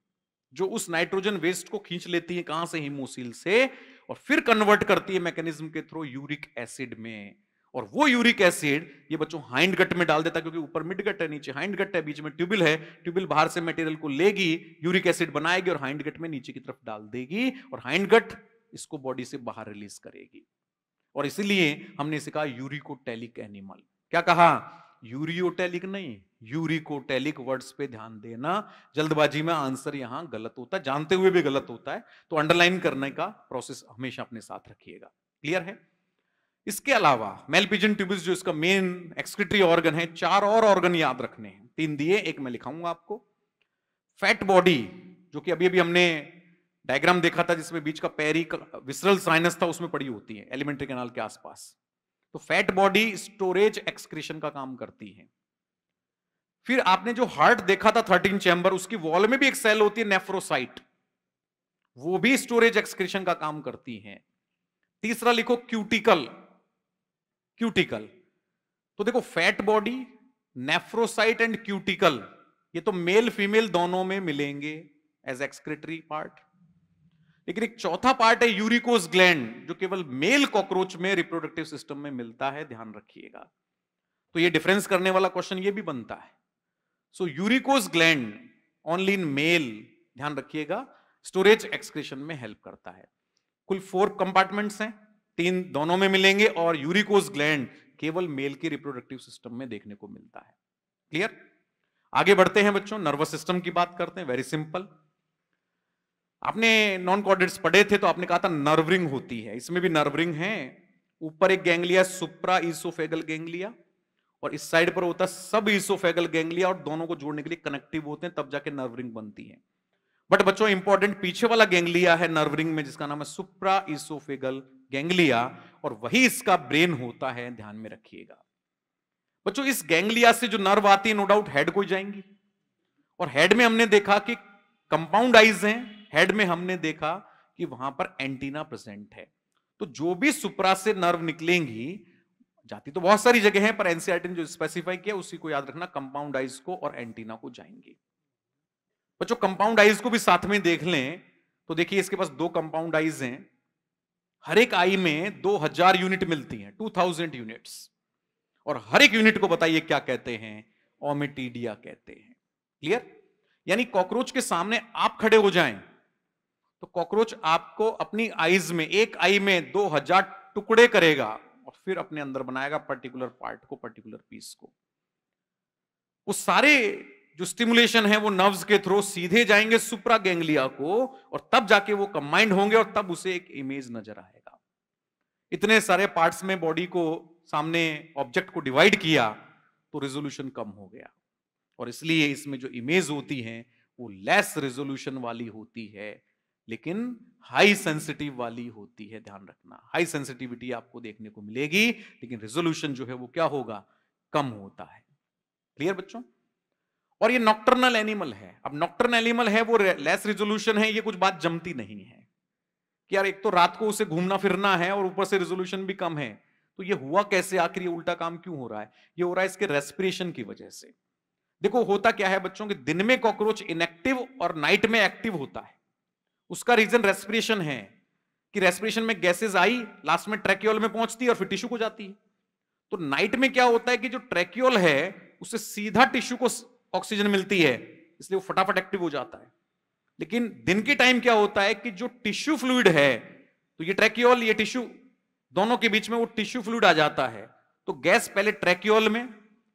जो उस नाइट्रोजन वेस्ट को खींच लेती है कहां से हिमोसिल से और फिर कन्वर्ट करती है मैकेनिज्म के थ्रू यूरिक एसिड में और वो यूरिक एसिड ये बच्चों हाइंड गट में डाल देता क्योंकि ऊपर मिड गट है नीचे हाइंड गट है बीच में ट्यूबिल है ट्यूबिल बाहर से मटेरियल को लेगी यूरिक एसिड बनाएगी और हाइंड गट में नीचे की तरफ डाल देगी और हाइंड गट इसको बॉडी से बाहर रिलीज करेगी और इसलिए हमने इसे कहा यूरिकोटेलिक एनिमल क्या कहा यूरियोटेलिक नहीं यूरिकोटेलिक वर्ड्स पे ध्यान देना जल्दबाजी में आंसर यहां गलत होता है जानते हुए भी गलत होता है तो अंडरलाइन करने का प्रोसेस हमेशा अपने साथ रखिएगा क्लियर है इसके अलावा मेलपिजन ट्यूबिस जो इसका मेन एक्सक्रिटरी ऑर्गन है चार और ऑर्गन याद रखने हैं तीन दिए एक मैं लिखाऊंगा आपको फैट बॉडी जो कि अभी अभी हमने डायग्राम देखा था जिसमें बीच का पैरी विसरल साइनस था उसमें पड़ी होती है एलिमेंट्री कैनाल के आसपास तो फैट बॉडी स्टोरेज एक्सक्रीशन का काम करती है फिर आपने जो हार्ट देखा था थर्टीन चैम्बर उसकी वॉल में भी एक सेल होती है नेफ्रोसाइट वो भी स्टोरेज एक्सक्रीशन का काम करती है तीसरा लिखो क्यूटिकल क्यूटिकल तो देखो fat body nephrocyte and cuticle ये तो मेल फीमेल दोनों में मिलेंगे एज एक्सक्रेटरी पार्ट लेकिन एक चौथा पार्ट है यूरिकोज ग्लैंड जो केवल मेल कॉकरोच में रिप्रोडक्टिव सिस्टम में मिलता है ध्यान रखिएगा तो ये डिफरेंस करने वाला क्वेश्चन ये भी बनता है so uricose gland only in male ध्यान रखिएगा स्टोरेज एक्सक्रेशन में हेल्प करता है कुल फोर कंपार्टमेंट्स हैं तीन दोनों में मिलेंगे और यूरिकोज ग्लैंड केवल मेल के रिप्रोडक्टिव सिस्टम में देखने को मिलता है क्लियर आगे बढ़ते हैं बच्चों नर्वस सिस्टम की बात करते हैं वेरी सिंपल आपने नॉन कॉर्डेट्स पढ़े थे तो आपने कहा था नर्वरिंग होती है इसमें भी नर्वरिंग है ऊपर एक गैंगलिया सुप्रा ईसोफेगल गैंगलिया और इस साइड पर होता है सब ईसोफेगल गैंगलिया और दोनों को जोड़ने के लिए कनेक्टिव होते हैं तब जाके नर्वरिंग बनती है बट बच्चों इंपॉर्टेंट पीछे वाला गैंगलिया है नर्वरिंग में जिसका नाम है सुप्रा ईसोफेगल गैंगलिया और वही इसका ब्रेन होता है ध्यान में रखिएगा बच्चों इस गैंगलिया से जो नर्व आती है नो डाउट हेड को जाएंगी और हेड में हमने देखा कि कंपाउंड आइज हैं हेड में हमने देखा कि वहां पर एंटीना प्रेजेंट है तो जो भी सुप्रा से नर्व निकलेंगी जाती तो बहुत सारी जगह है पर एनसीआरटी e ने जो स्पेसिफाई किया उसी को याद रखना कंपाउंड आइज को और एंटीना को जाएंगे बच्चों कंपाउंड आइज को भी साथ में देख लें तो देखिए इसके पास दो कंपाउंड आइज हैं हर एक आई में 2000 यूनिट मिलती हैं 2000 यूनिट्स और हर एक यूनिट को बताइए क्या कहते हैं ओमिटीडिया कहते हैं क्लियर यानी कॉकरोच के सामने आप खड़े हो जाएं तो कॉकरोच आपको अपनी आईज में एक आई में दो हजार टुकड़े करेगा और फिर अपने अंदर बनाएगा पर्टिकुलर पार्ट को पर्टिकुलर पीस को वो सारे जो स्टिमुलेशन है वो नर्व्स के थ्रू सीधे जाएंगे सुप्रा गैंग्लिया को और तब जाके वो कंबाइंड होंगे और तब उसे एक इमेज नजर आएगा इतने सारे पार्ट्स में बॉडी को सामने ऑब्जेक्ट को डिवाइड किया तो रेजोल्यूशन कम हो गया और इसलिए इसमें जो इमेज होती है वो लेस रेजोल्यूशन वाली होती है लेकिन हाई सेंसिटिव वाली होती है ध्यान रखना हाई सेंसिटिविटी आपको देखने को मिलेगी लेकिन रेजोल्यूशन जो है वो क्या होगा कम होता है क्लियर बच्चों और ये नॉक्टर्नल एनिमल है अब नॉक्टर्नल एनिमल है वो लेस रेजोल्यूशन है ये कुछ बात जमती नहीं है कि यार एक तो रात को उसे घूमना फिरना है और ऊपर से रेजोल्यूशन भी कम है तो ये हुआ कैसे आखिर ये उल्टा काम क्यों हो रहा है ये हो रहा है इसके रेस्पिरेशन की वजह से देखो होता क्या है बच्चों के दिन में कॉकरोच इनएक्टिव और नाइट में एक्टिव होता है उसका रीजन रेस्पिरेशन है कि रेस्पिरेशन में गैसेज आई लास्ट में ट्रैक्योल में पहुंचती है और फिर टिश्यू को जाती है तो नाइट में क्या होता है कि जो ट्रैक्योल है उससे सीधा टिश्यू को ऑक्सीजन मिलती है इसलिए वो फटाफट एक्टिव हो जाता है लेकिन दिन के टाइम क्या होता है कि जो टिश्यू फ्लूड है तो ये ट्रैक्योल ये टिश्यू दोनों के बीच में वो टिश्यू फ्लूड आ जाता है तो गैस पहले ट्रैक्योल में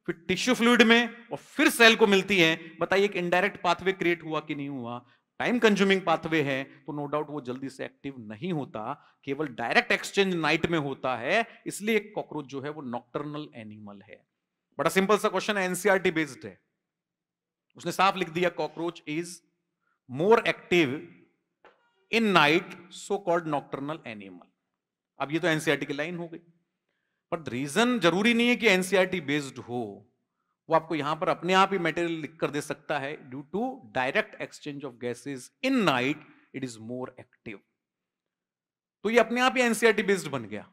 फिर टिश्यू फ्लूड में और फिर सेल को मिलती है बताइए एक इनडायरेक्ट पाथवे क्रिएट हुआ कि नहीं हुआ टाइम कंज्यूमिंग पाथवे है तो नो डाउट वो जल्दी से एक्टिव नहीं होता केवल डायरेक्ट एक्सचेंज नाइट में होता है इसलिए कॉकरोच जो है वो नॉक्टर्नल एनिमल है बड़ा सिंपल सा क्वेश्चन एनसीआरटी बेस्ड है उसने साफ लिख दिया cockroach is more active in night so called nocturnal animal अब ये तो एनसीआरटी e की लाइन हो गई पर रीजन जरूरी नहीं है कि एनसीआरटी बेस्ड e हो वो आपको यहां पर अपने आप ही मेटेरियल लिख कर दे सकता है due to direct exchange of gases in night it is more active तो ये अपने आप ही एनसीआरटी बेस्ड e बन गया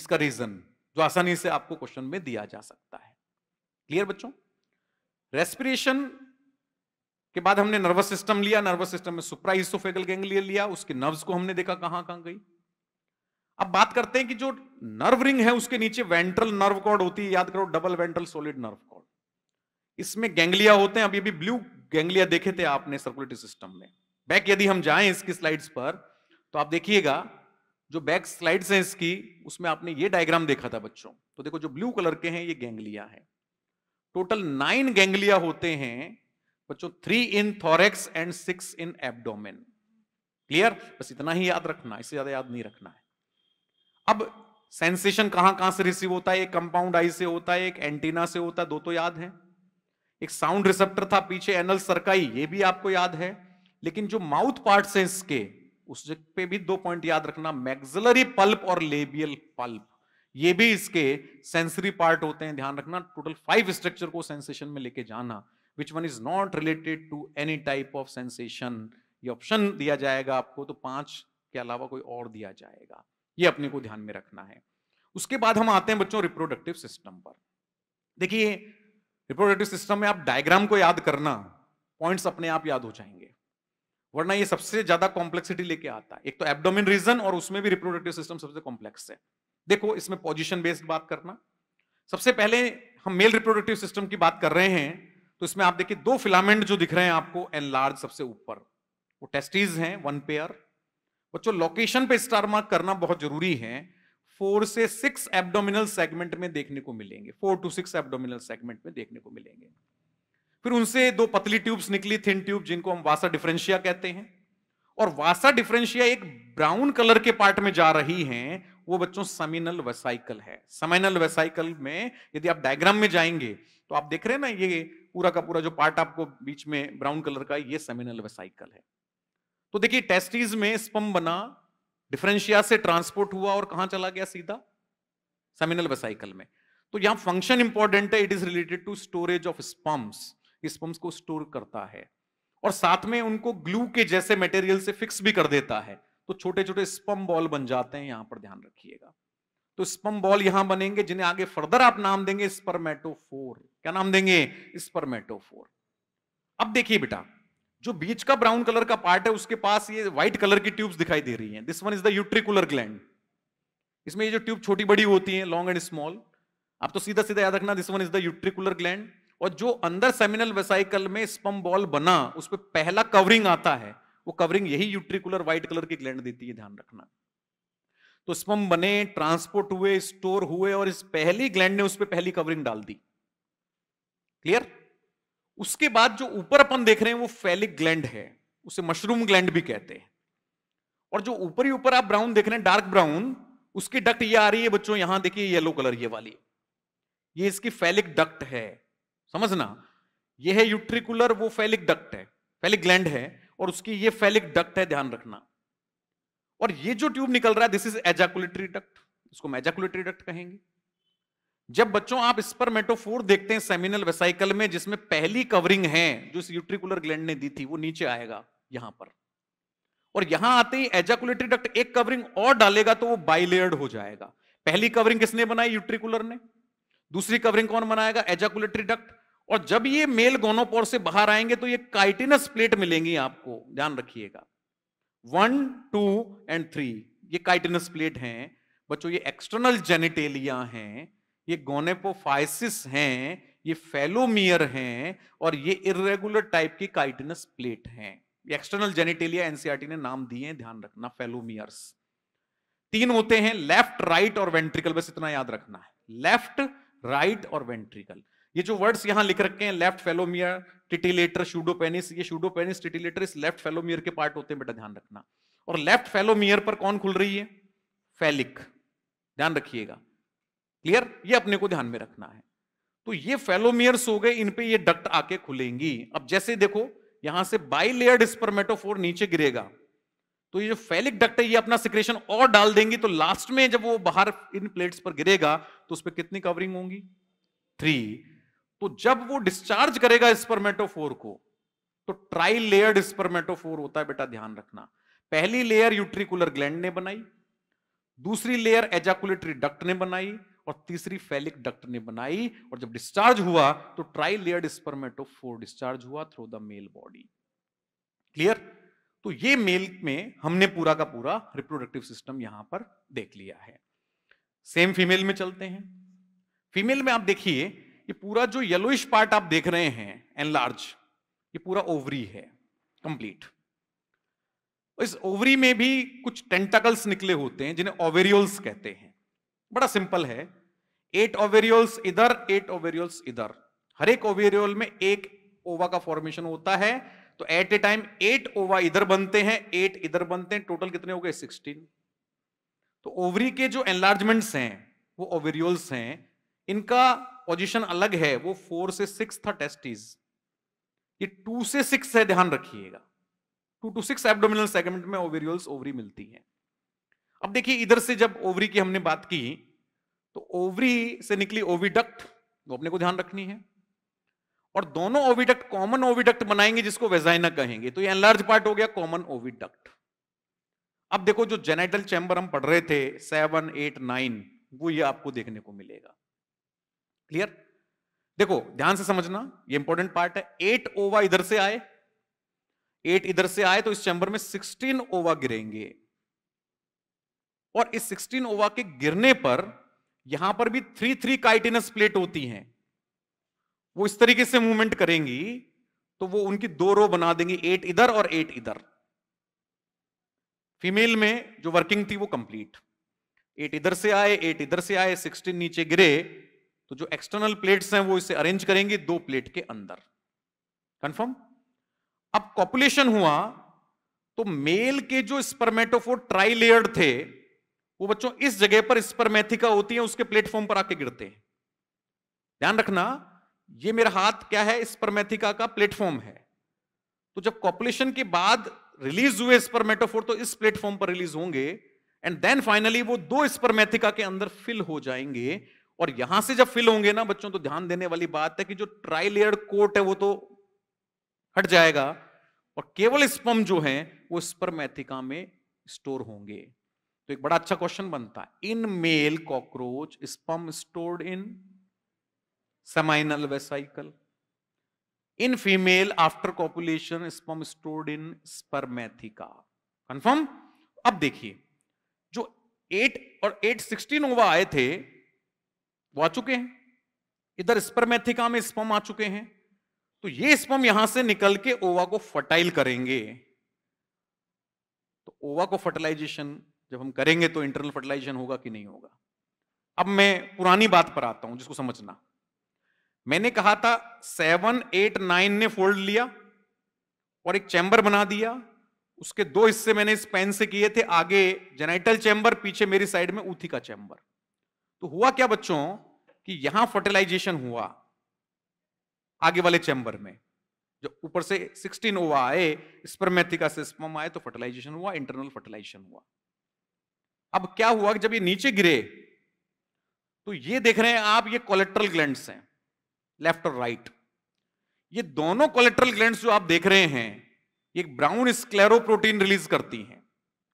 इसका रीजन जो आसानी से आपको क्वेश्चन में दिया जा सकता है क्लियर बच्चों रेस्पिरेशन के बाद हमने नर्वस सिस्टम लिया नर्वस सिस्टम में सुप्राइसोफेगल गैंग्लियर लिया उसके नर्व्स को हमने देखा कहां कहां गई अब बात करते हैं कि जो नर्व रिंग है उसके नीचे वेंट्रल नर्व कॉर्ड होती है याद करो double ventral solid nerve cord इसमें गैंग्लिया होते हैं अभी अभी ब्लू गैंग्लिया देखे थे आपने सर्कुलेटरी सिस्टम में बैक यदि हम जाएं इसकी स्लाइड्स पर तो आप देखिएगा जो बैक स्लाइड्स हैं इसकी उसमें आपने ये डायग्राम देखा था बच्चों तो देखो जो ब्लू कलर के हैं ये गैंग्लिया है टोटल नाइन गैंग्लिया होते हैं बच्चों three in thorax and six in abdomen clear बस इतना ही याद रखना इससे ज्यादा याद नहीं रखना है अब सेंसेशन कहां कहां से रिसीव होता है एक कंपाउंड आई से होता है एक एंटीना से होता है दो तो याद है एक साउंड रिसेप्टर था पीछे एनल सरकाई ये भी आपको याद है लेकिन जो माउथ पार्ट है इसके उस पे भी दो पॉइंट याद रखना मैग्जलरी पल्प और लेबियल पल्प ये भी इसके सेंसरी पार्ट होते हैं ध्यान रखना टोटल फाइव स्ट्रक्चर को सेंसेशन में लेके जाना which one is not related to any type of sensation ये ऑप्शन दिया जाएगा आपको तो पांच के अलावा कोई और दिया जाएगा ये अपने को ध्यान में रखना है उसके बाद हम आते हैं बच्चों रिप्रोडक्टिव सिस्टम पर देखिए रिप्रोडक्टिव सिस्टम में आप डायग्राम को याद करना पॉइंट्स अपने आप याद हो जाएंगे वरना ये सबसे ज्यादा कॉम्प्लेक्सिटी लेके आता है एक तो एब्डोमिन रीजन और उसमें भी रिप्रोडक्टिव सिस्टम सबसे कॉम्प्लेक्स है देखो इसमें पोजिशन बेस्ड बात करना सबसे पहले हम मेल रिप्रोडक्टिव सिस्टम की बात कर रहे हैं तो इसमें आप देखिए दो फिलामेंट जो दिख रहे हैं आपको एन लार्ज सबसे ऊपर वो टेस्टीज हैं वन पेयर बच्चों लोकेशन पे स्टार मार्क करना बहुत जरूरी है फोर से सिक्स एब्डोमिनल सेगमेंट में देखने को मिलेंगे four to six abdominal segment में देखने को मिलेंगे फिर उनसे दो पतली ट्यूब्स निकली थिन ट्यूब जिनको हम वासा डिफरेंशिया कहते हैं और वासा डिफरेंशिया एक ब्राउन कलर के पार्ट में जा रही हैं वो बच्चों समिनल वेसाइकल है समिनल वेसाइकल में यदि आप डायग्राम में जाएंगे तो आप देख रहे हैं ना ये पूरा का पूरा जो पार्ट आपको बीच में ब्राउन कलर का ये सेमिनल वेसाइकल है तो देखिए टेस्टीज में स्पम बना डिफरेंशिया से ट्रांसपोर्ट हुआ और कहां चला गया सीधा सेमिनल वेसाइकल में तो यहां फंक्शन इंपॉर्टेंट है it is related to storage of sperms sperms को स्टोर करता है और साथ में उनको ग्लू के जैसे मटेरियल से फिक्स भी कर देता है तो छोटे छोटे स्पम बॉल बन जाते हैं यहां पर ध्यान रखिएगा तो स्पम बॉल यहां बनेंगे जिन्हें आगे फर्दर आप नाम देंगे स्पर्मेटोफोर क्या नाम देंगे स्पर्मेटोफोर अब देखिए बेटा जो बीच का ब्राउन कलर का पार्ट है उसके पास ये व्हाइट कलर की ट्यूब्स दिखाई दे रही हैं this one is the utricular gland इसमें ये जो ट्यूब छोटी बड़ी होती हैं लॉन्ग एंड स्मॉल आप तो सीधा सीधा याद रखना this one is the utricular gland और जो अंदर सेमिनल वेसाइकल में स्पम बॉल बना उस पर पहला कवरिंग आता है वो कवरिंग यही यूट्रिकुलर व्हाइट कलर की ग्लैंड देती है ध्यान रखना तो स्पम बने ट्रांसपोर्ट हुए स्टोर हुए और इस पहली ग्लैंड ने उस पर पहली कवरिंग डाल दी क्लियर उसके बाद जो ऊपर अपन देख रहे हैं वो फैलिक ग्लैंड है उसे मशरूम ग्लैंड भी कहते हैं और जो ऊपर ही ऊपर आप ब्राउन देख रहे हैं डार्क ब्राउन उसकी डक्ट ये आ रही है बच्चों यहां देखिए येलो कलर ये वाली ये इसकी फैलिक डक्ट है समझना ये है यूट्रिकुलर वो फैलिक डक्ट है फैलिक ग्लैंड है और उसकी ये फैलिक डक्ट है ध्यान रखना और ये जो ट्यूब निकल रहा है दिस इज एजाकुलेटरी डक्ट इसको हम एजाकुलेटरी डक्ट कहेंगे जब बच्चों आप स्पर्मेटोफोर देखते हैं सेमिनल वेसाइकल में जिसमें पहली कवरिंग है जो इस यूट्रिकुलर ग्लैंड ने दी थी वो नीचे आएगा यहां पर और यहां आते ही एजाकुलेटरी डक्ट एक कवरिंग और डालेगा तो वो बाइलेयर्ड हो जाएगा पहली कवरिंग किसने बनाई यूट्रिकुलर ने दूसरी कवरिंग कौन बनाएगा एजाकुलेटरी डक्ट और जब ये मेल गोनोपोर से बाहर आएंगे तो ये काइटिनस प्लेट मिलेंगी आपको ध्यान रखिएगा वन टू एंड थ्री ये काइटिनस प्लेट हैं बच्चों ये एक्सटर्नल जेनिटेलिया हैं ये गोनेपोफाइसिस हैं ये फेलोमियर हैं और ये इरेगुलर टाइप की काइटिनस प्लेट हैं एक्सटर्नल जेनिटेलिया एनसीआरटी ने नाम दिए हैं ध्यान रखना फेलोमियर्स तीन होते हैं लेफ्ट राइट और वेंट्रिकल बस इतना याद रखना है लेफ्ट राइट और वेंट्रिकल ये जो वर्ड्स यहां लिख रखे हैं लेफ्ट फेलोमियर टिटिलेटर शूडोपेनिस ये शूडोपेनिस टिटिलेटर इस लेफ्ट फेलोमियर के पार्ट होते हैं बेटा ध्यान रखना और लेफ्ट फेलोमियर पर कौन खुल रही है फेलिक ध्यान रखिएगा क्लियर ये अपने को ध्यान में रखना है तो ये फेलोमियर्स हो गए इन पे ये डक्ट आके खुलेंगी अब जैसे देखो यहां से बाई लेयर्ड स्पर्मेटोफोर नीचे गिरेगा तो ये जो फेलिक डक्ट है ये अपना सिक्रेशन और डाल देंगी तो लास्ट में जब वो बाहर इन प्लेट्स पर गिरेगा तो उस पर कितनी कवरिंग होंगी थ्री तो जब वो डिस्चार्ज करेगा स्पर्मेटोफोर को तो ट्राई लेयर्ड स्पर्मेटोफोर होता है बेटा ध्यान रखना पहली लेयर यूट्रिकुलर ग्लैंड ने बनाई दूसरी लेयर एजाकुलेटरी डक्ट ने बनाई और तीसरी फेलिक डक्ट ने बनाई और जब डिस्चार्ज हुआ तो ट्राई लेयर्ड फोर डिस्चार्ज हुआ through the male body clear तो ये मेल में हमने पूरा का पूरा रिप्रोडक्टिव सिस्टम यहां पर देख लिया है सेम फीमेल में चलते हैं फीमेल में आप देखिए ये पूरा जो येलोइश पार्ट आप देख रहे हैं एनलार्ज ये पूरा ओवरी है कंप्लीट इस ओवरी में भी कुछ टेंटाकल्स निकले होते हैं जिन्हें ओवेरियोल्स कहते हैं बड़ा सिंपल है एट ओवेरियोल्स इधर एट ओवेरियोल्स इधर हर एक ओवेरियोल में एक ओवा का फॉर्मेशन होता है तो एट ए टाइम एट ओवा इधर बनते हैं एट इधर बनते हैं टोटल कितने हो गए सिक्सटीन तो ओवरी के जो एनलार्जमेंट्स हैं वो ओवेरियोल्स हैं इनका पोजिशन अलग है वो फोर से सिक्स था टेस्टिस ये टू से सिक्स है ध्यान रखिएगा two to six abdominal segment में ओवेरियोल्स ओवरी मिलती हैं अब देखिए इधर से जब ओवरी की हमने बात की तो ओवरी से निकली ओविडक्ट वो अपने को ध्यान रखनी है और दोनों ओविडक्ट कॉमन ओविडक्ट बनाएंगे जिसको वेजाइना कहेंगे तो ये एनलार्ज पार्ट हो गया कॉमन ओविडक्ट अब देखो जो जेनेटल चैम्बर हम पढ़ रहे थे सेवन एट नाइन वो ये आपको देखने को मिलेगा क्लियर देखो ध्यान से समझना ये इंपॉर्टेंट पार्ट है एट ओवा इधर से आए एट इधर से आए तो इस चैंबर में सिक्सटीन ओवा गिरेंगे और इस 16 ओवा के गिरने पर यहां पर भी थ्री थ्री काइटिनस प्लेट होती हैं वो इस तरीके से मूवमेंट करेंगी तो वो उनकी दो रो बना देंगी एट इधर और एट इधर फीमेल में जो वर्किंग थी वो कंप्लीट एट इधर से आए एट इधर से आए सिक्सटीन नीचे गिरे तो जो एक्सटर्नल प्लेट्स हैं वो इसे अरेंज करेंगे दो प्लेट के अंदर कंफर्म अब कॉपुलेशन हुआ तो मेल के जो स्पर्मेटोफोर ट्राई लेयर्ड थे वो बच्चों इस जगह पर मैथिका होती है उसके प्लेटफॉर्म पर आके गिरते हैं ध्यान रखना ये मेरा हाथ क्या है मैथिका का प्लेटफॉर्म है तो जब कॉपुलेशन के बाद रिलीज हुए मेटोफोर तो इस प्लेटफॉर्म पर रिलीज होंगे एंड देन फाइनली वो दो मैथिका के अंदर फिल हो जाएंगे और यहां से जब फिल होंगे ना बच्चों तो ध्यान देने वाली बात है कि जो ट्राई लेयर कोट है वो तो हट जाएगा और केवल स्पम जो है वो मैथिका में स्टोर होंगे तो एक बड़ा अच्छा क्वेश्चन बनता है in male cockroach sperm stored in seminal vesicle in female after copulation sperm stored in spermatheca confirm अब देखिए जो एट और सिक्सटीन ओवा आए थे वो आ चुके हैं इधर स्पर्मेथिका में स्पम आ चुके हैं तो ये स्पम यहां से निकल के ओवा को फर्टाइल करेंगे तो ओवा को फर्टिलाइजेशन जब हम करेंगे तो इंटरनल फर्टिलाइजेशन होगा कि नहीं होगा अब मैं पुरानी बात पर आता हूं जिसको समझना मैंने कहा था सेवन एट नाइन ने फोल्ड लिया और एक चैम्बर बना दिया उसके दो हिस्से मैंने इस पेन से किए थे आगे जेनाइटल चैम्बर पीछे मेरी साइड में उथी का चैम्बर तो हुआ क्या बच्चों कि यहां फर्टिलाइजेशन हुआ आगे वाले चैम्बर में जो ऊपर से 16 ओवा आए स्पर्मेथिका से स्पर्म आए तो फर्टिलाइजेशन हुआ इंटरनल फर्टिलाइजेशन हुआ अब क्या हुआ कि जब ये नीचे गिरे तो ये देख रहे हैं आप ये कोलेट्रल ग्लैंड हैं लेफ्ट और राइट ये दोनों कोलेट्रल ग्लैंड जो आप देख रहे हैं ये ब्राउन स्क्लेरोप्रोटीन रिलीज करती हैं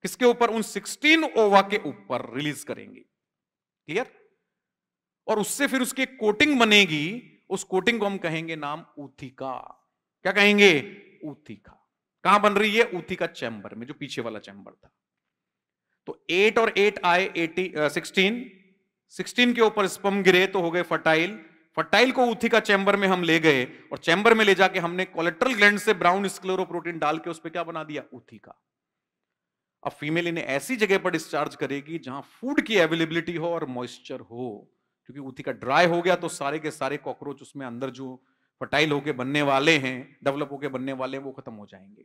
किसके ऊपर उन 16 ओवा के ऊपर रिलीज करेंगे क्लियर और उससे फिर उसकी एक कोटिंग बनेगी उस कोटिंग को हम कहेंगे नाम उथिका क्या कहेंगे उथिका कहां बन रही है उथिका चैंबर में जो पीछे वाला चैंबर था तो एट और एट आए एटी सिक्सटीन सिक्सटीन के ऊपर स्पम गिरे तो हो गए फर्टाइल फर्टाइल को उथी का चैम्बर में हम ले गए और चैम्बर में ले जाके हमने कोलेट्रल ग्लैंड से ब्राउन स्क्लोरोप्रोटीन डाल के उस पर क्या बना दिया उथी का अब फीमेल इन्हें ऐसी जगह पर डिस्चार्ज करेगी जहां फूड की अवेलेबिलिटी हो और मॉइस्चर हो क्योंकि उथी का ड्राई हो गया तो सारे के सारे कॉकरोच उसमें अंदर जो फर्टाइल होके बनने वाले हैं डेवलप होके बनने वाले हैं वो खत्म हो जाएंगे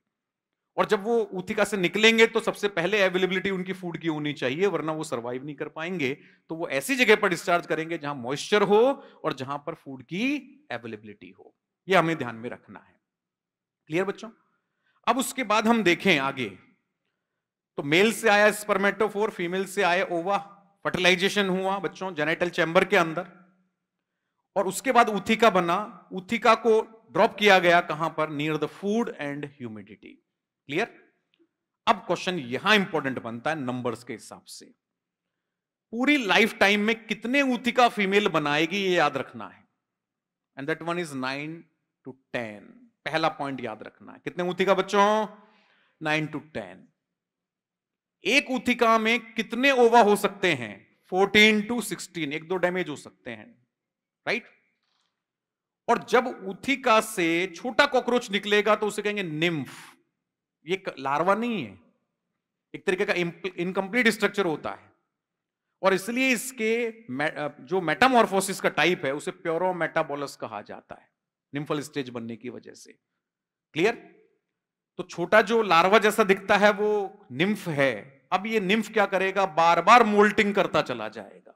और जब वो उथिका से निकलेंगे तो सबसे पहले अवेलेबिलिटी उनकी फूड की होनी चाहिए वरना वो सर्वाइव नहीं कर पाएंगे तो वो ऐसी जगह पर डिस्चार्ज करेंगे जहां मॉइस्चर हो और जहां पर फूड की अवेलेबिलिटी हो ये हमें ध्यान में रखना है क्लियर बच्चों अब उसके बाद हम देखें आगे तो मेल से आया स्पर्मेटोफोर फीमेल से आया ओवा फर्टिलाइजेशन हुआ बच्चों जेनेटल चैम्बर के अंदर और उसके बाद उथिका बना उथिका को ड्रॉप किया गया कहां पर near the food and humidity clear अब क्वेश्चन यहां इंपॉर्टेंट बनता है नंबर्स के हिसाब से पूरी लाइफ टाइम में कितने उथिका फीमेल बनाएगी ये याद रखना है and that one is nine to ten पहला पॉइंट याद रखना है कितने उथिका बच्चों नाइन टू टेन एक उथिका में कितने ओवा हो सकते हैं फोर्टीन टू सिक्सटीन एक दो डैमेज हो सकते हैं राइट और जब उथिका से छोटा कॉकरोच निकलेगा तो उसे कहेंगे निम्फ ये लार्वा नहीं है एक तरीके का इनकम्प्लीट स्ट्रक्चर होता है और इसलिए इसके जो मेटामोरफोसिस का टाइप है उसे प्योरो मेटाबोलस कहा जाता है निम्फल स्टेज बनने की वजह से क्लियर तो छोटा जो लार्वा जैसा दिखता है वो निम्फ है अब ये निम्फ क्या करेगा बार बार मोल्टिंग करता चला जाएगा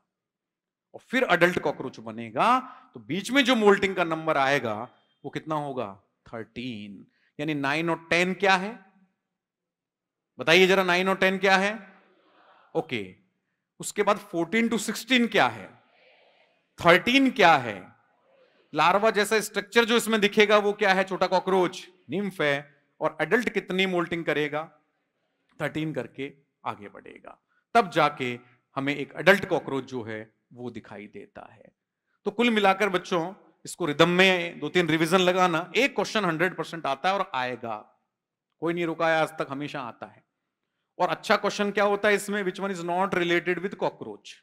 और फिर अडल्ट कॉकरोच बनेगा तो बीच में जो मोल्टिंग का नंबर आएगा वो कितना होगा थर्टीन यानी नाइन और टेन क्या है बताइए जरा नाइन और टेन क्या है ओके okay. उसके बाद फोर्टीन टू सिक्सटीन क्या है थर्टीन क्या है लार्वा जैसा स्ट्रक्चर जो इसमें दिखेगा वो क्या है छोटा कॉकरोच निम्फ है और एडल्ट कितनी मोल्टिंग करेगा थर्टीन करके आगे बढ़ेगा तब जाके हमें एक एडल्ट कॉकरोच जो है वो दिखाई देता है तो कुल मिलाकर बच्चों इसको रिदम में दो तीन रिवीजन लगाना एक क्वेश्चन हंड्रेड परसेंट आता है और आएगा कोई नहीं रुकाया आज तक हमेशा आता है और अच्छा क्वेश्चन क्या होता है इसमें which one is not related with cockroach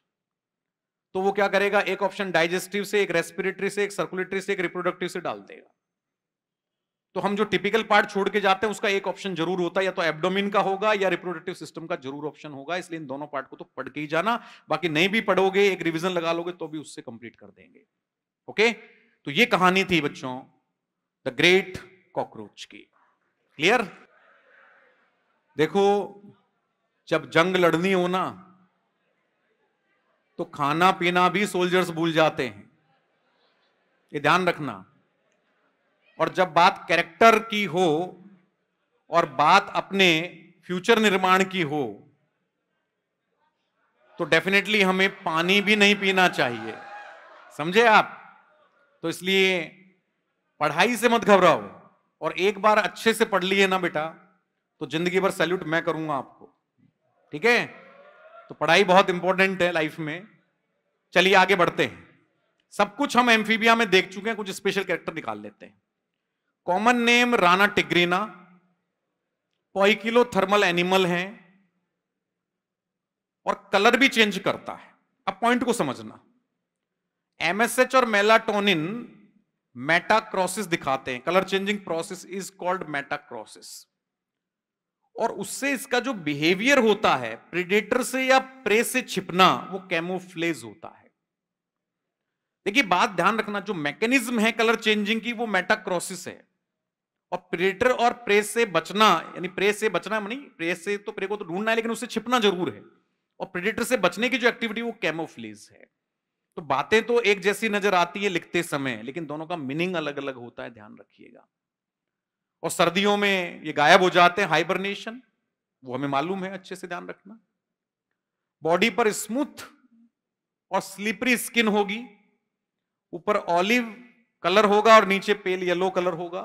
तो वो क्या करेगा एक ऑप्शन डाइजेस्टिव से एक रेस्पिरेटरी से एक सर्कुलेटरी से एक रिप्रोडक्टिव से डाल देगा तो हम जो टिपिकल पार्ट छोड़ के जाते हैं उसका एक ऑप्शन जरूर होता है या तो एब्डोमिन का होगा या रिप्रोडक्टिव सिस्टम का जरूर ऑप्शन होगा इसलिए इन दोनों पार्ट को तो पढ़ के ही जाना बाकी नहीं भी पढ़ोगे एक रिविजन लगा लोगे तो भी उससे कंप्लीट कर देंगे ओके तो ये कहानी थी बच्चों द ग्रेट कॉकरोच की क्लियर देखो जब जंग लड़नी हो ना तो खाना पीना भी सोल्जर्स भूल जाते हैं ये ध्यान रखना और जब बात कैरेक्टर की हो और बात अपने फ्यूचर निर्माण की हो तो डेफिनेटली हमें पानी भी नहीं पीना चाहिए समझे आप तो इसलिए पढ़ाई से मत घबराओ और एक बार अच्छे से पढ़ लिए ना बेटा तो जिंदगी भर सैल्यूट मैं करूंगा आपको ठीक है तो पढ़ाई बहुत इंपॉर्टेंट है लाइफ में चलिए आगे बढ़ते हैं सब कुछ हम एम्फीबिया में देख चुके हैं कुछ स्पेशल कैरेक्टर निकाल लेते हैं कॉमन नेम राना टिग्रीना पॉइकिलो थर्मल एनिमल है और कलर भी चेंज करता है अब पॉइंट को समझना एमएसएच और मेलाटोनिन मेटाक्रोसिस दिखाते हैं colour changing process is called metachrosis और उससे इसका जो बिहेवियर होता है प्रिडेटर से या प्रे से छिपना वो कैमोफ्लेज होता है देखिए बात ध्यान रखना जो मैकेनिज्म है कलर चेंजिंग की वो मेटाक्रोसिस है और प्रिडेटर और प्रे से बचना यानी प्रे से बचना मनी प्रे से तो प्रे को तो ढूंढना है लेकिन उससे छिपना जरूर है और प्रिडेटर से बचने की जो एक्टिविटी वो कैमोफ्लेज है तो बातें तो एक जैसी नजर आती है लिखते समय लेकिन दोनों का मीनिंग अलग अलग होता है ध्यान रखिएगा और सर्दियों में ये गायब हो जाते हैं हाइबरनेशन वो हमें मालूम है अच्छे से ध्यान रखना बॉडी पर स्मूथ और स्लीपरी स्किन होगी ऊपर ऑलिव कलर होगा और नीचे पेल येलो कलर होगा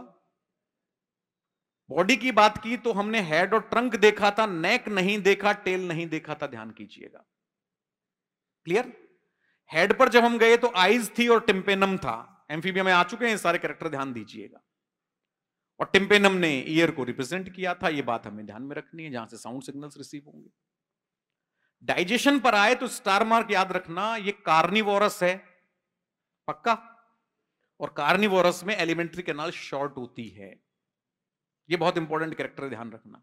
बॉडी की बात की तो हमने हेड और ट्रंक देखा था नेक नहीं देखा टेल नहीं देखा था ध्यान कीजिएगा क्लियर हेड पर जब हम गए तो आईज थी और टिम्पेनम था एम्फीबिया में आ चुके हैं सारे कैरेक्टर ध्यान दीजिएगा और टिम्पेनम ने ईयर को रिप्रेजेंट किया था ये बात हमें ध्यान में रखनी है जहां से साउंड सिग्नल्स रिसीव होंगे डाइजेशन पर आए तो स्टार मार्क याद रखना ये कार्निवोरस है पक्का और कार्निवोरस में एलिमेंट्री कैनाल शॉर्ट होती है ये बहुत इंपॉर्टेंट कैरेक्टर ध्यान रखना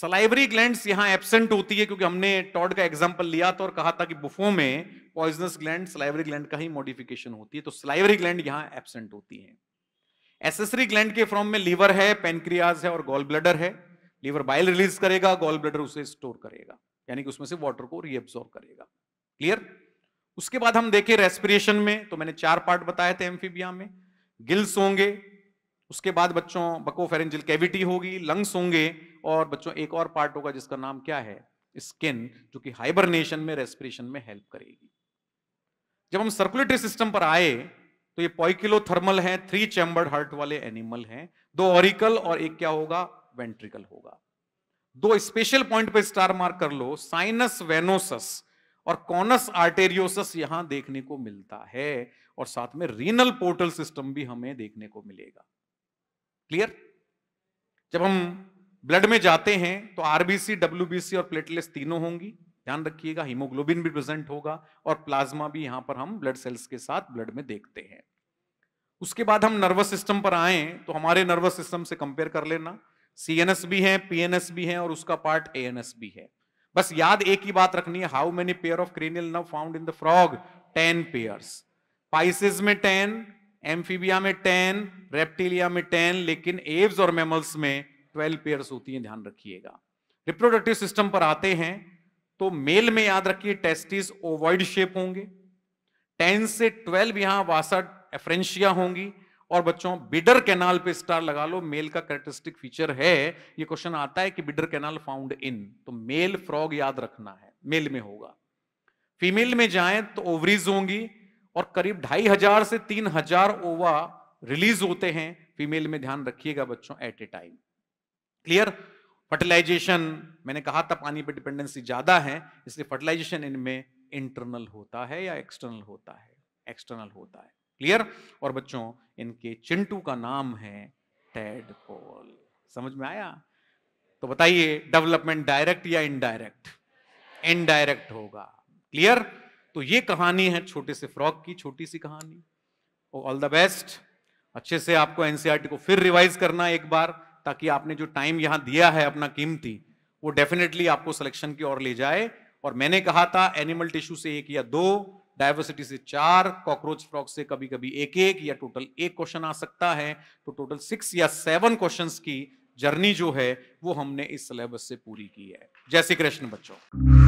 सलाइवरी ग्लैंड यहां एबसेंट होती है क्योंकि हमने टॉड का एग्जाम्पल लिया था और कहा था कि बुफो में पॉइजनस ग्लैंड सलाइवरी ग्लैंड का ही मॉडिफिकेशन होती है तो सलाइवरी ग्लैंड यहां एबसेंट होती है एसेसरी ग्लैंड के फॉर्म में लीवर है पेनक्रियाज है और गॉल ब्लडर है लीवर बाइल रिलीज करेगा गॉल ब्लडर उसे स्टोर करेगा यानी कि उसमें से वाटर को रीअब्सॉर्ब करेगा क्लियर उसके बाद हम देखें रेस्पिरेशन में तो मैंने चार पार्ट बताए थे एम्फीबिया में गिल्स होंगे उसके बाद बच्चों बकोफेरेंजिल कैविटी होगी लंग्स होंगे और बच्चों एक और पार्ट होगा जिसका नाम क्या है स्किन जो कि हाइबरनेशन में रेस्पिरेशन में हेल्प करेगी जब हम सर्कुलेटरी सिस्टम पर आए तो ये पॉइकिलो थर्मल है थ्री चैम्बर्ड हार्ट वाले एनिमल हैं दो ऑरिकल और एक क्या होगा वेंट्रिकल होगा दो स्पेशल पॉइंट पे स्टार मार्क कर लो साइनस वेनोसस और कॉनस आर्टेरियोसस यहां देखने को मिलता है और साथ में रीनल पोर्टल सिस्टम भी हमें देखने को मिलेगा क्लियर जब हम ब्लड में जाते हैं तो आरबीसी डब्ल्यूबीसी और प्लेटलेट्स तीनों होंगी ध्यान रखिएगा हीमोग्लोबिन भी प्रेजेंट होगा और प्लाज्मा भी यहां पर हम ब्लड सेल्स के साथ ब्लड में देखते हैं उसके बाद हम नर्वस सिस्टम पर आए तो हमारे नर्वस सिस्टम से कंपेयर कर लेना सीएनएस भी है पीएनएस भी है और उसका पार्ट एएनएस भी है बस याद एक ही बात रखनी है how many pair of cranial nerve found in the frog ten pair pisces में टेन एम्फीबिया में टेन रेप्टिलिया में टेन लेकिन एव्स और मेमल्स में ट्वेल्व पेयर्स होती हैं ध्यान रखिएगा रिप्रोडक्टिव सिस्टम पर आते हैं तो मेल में याद रखिए टेस्टिस ओवॉइड शेप होंगे टेन से ट्वेल्व यहां वासड एफ्रेंशिया होंगी और बच्चों बिडर कैनाल पे स्टार लगा लो मेल का करेक्टरिस्टिक फीचर है ये क्वेश्चन आता है कि बिडर कैनाल फाउंड इन तो मेल फ्रॉग याद रखना है मेल में होगा फीमेल में जाए तो ओवरीज होंगी और करीब ढाई हजार से तीन हजार ओवा रिलीज होते हैं फीमेल में ध्यान रखिएगा बच्चों at a time clear fertilization मैंने कहा था पानी पर डिपेंडेंसी ज़्यादा है इसलिए फर्टिलाइजेशन इनमें इंटरनल होता है या एक्सटर्नल होता है एक्सटर्नल होता है क्लियर और बच्चों इनके चिंटू का नाम है टेड पोल समझ में आया तो बताइए डेवलपमेंट डायरेक्ट या इनडायरेक्ट इनडायरेक्ट होगा क्लियर तो ये कहानी है छोटे से फ्रॉक की छोटी सी कहानी ऑल द बेस्ट अच्छे से आपको एनसीआरटी e को फिर रिवाइज करना एक बार ताकि आपने जो टाइम यहां दिया है अपना कीमती वो डेफिनेटली आपको सिलेक्शन की ओर ले जाए और मैंने कहा था एनिमल टिश्यू से एक या दो डायवर्सिटी से चार कॉकरोच फ्रॉक से कभी कभी एक एक या टोटल एक क्वेश्चन आ सकता है तो टोटल सिक्स या सेवन क्वेश्चन की जर्नी जो है वो हमने इस सिलेबस से पूरी की है जय श्री कृष्ण बच्चों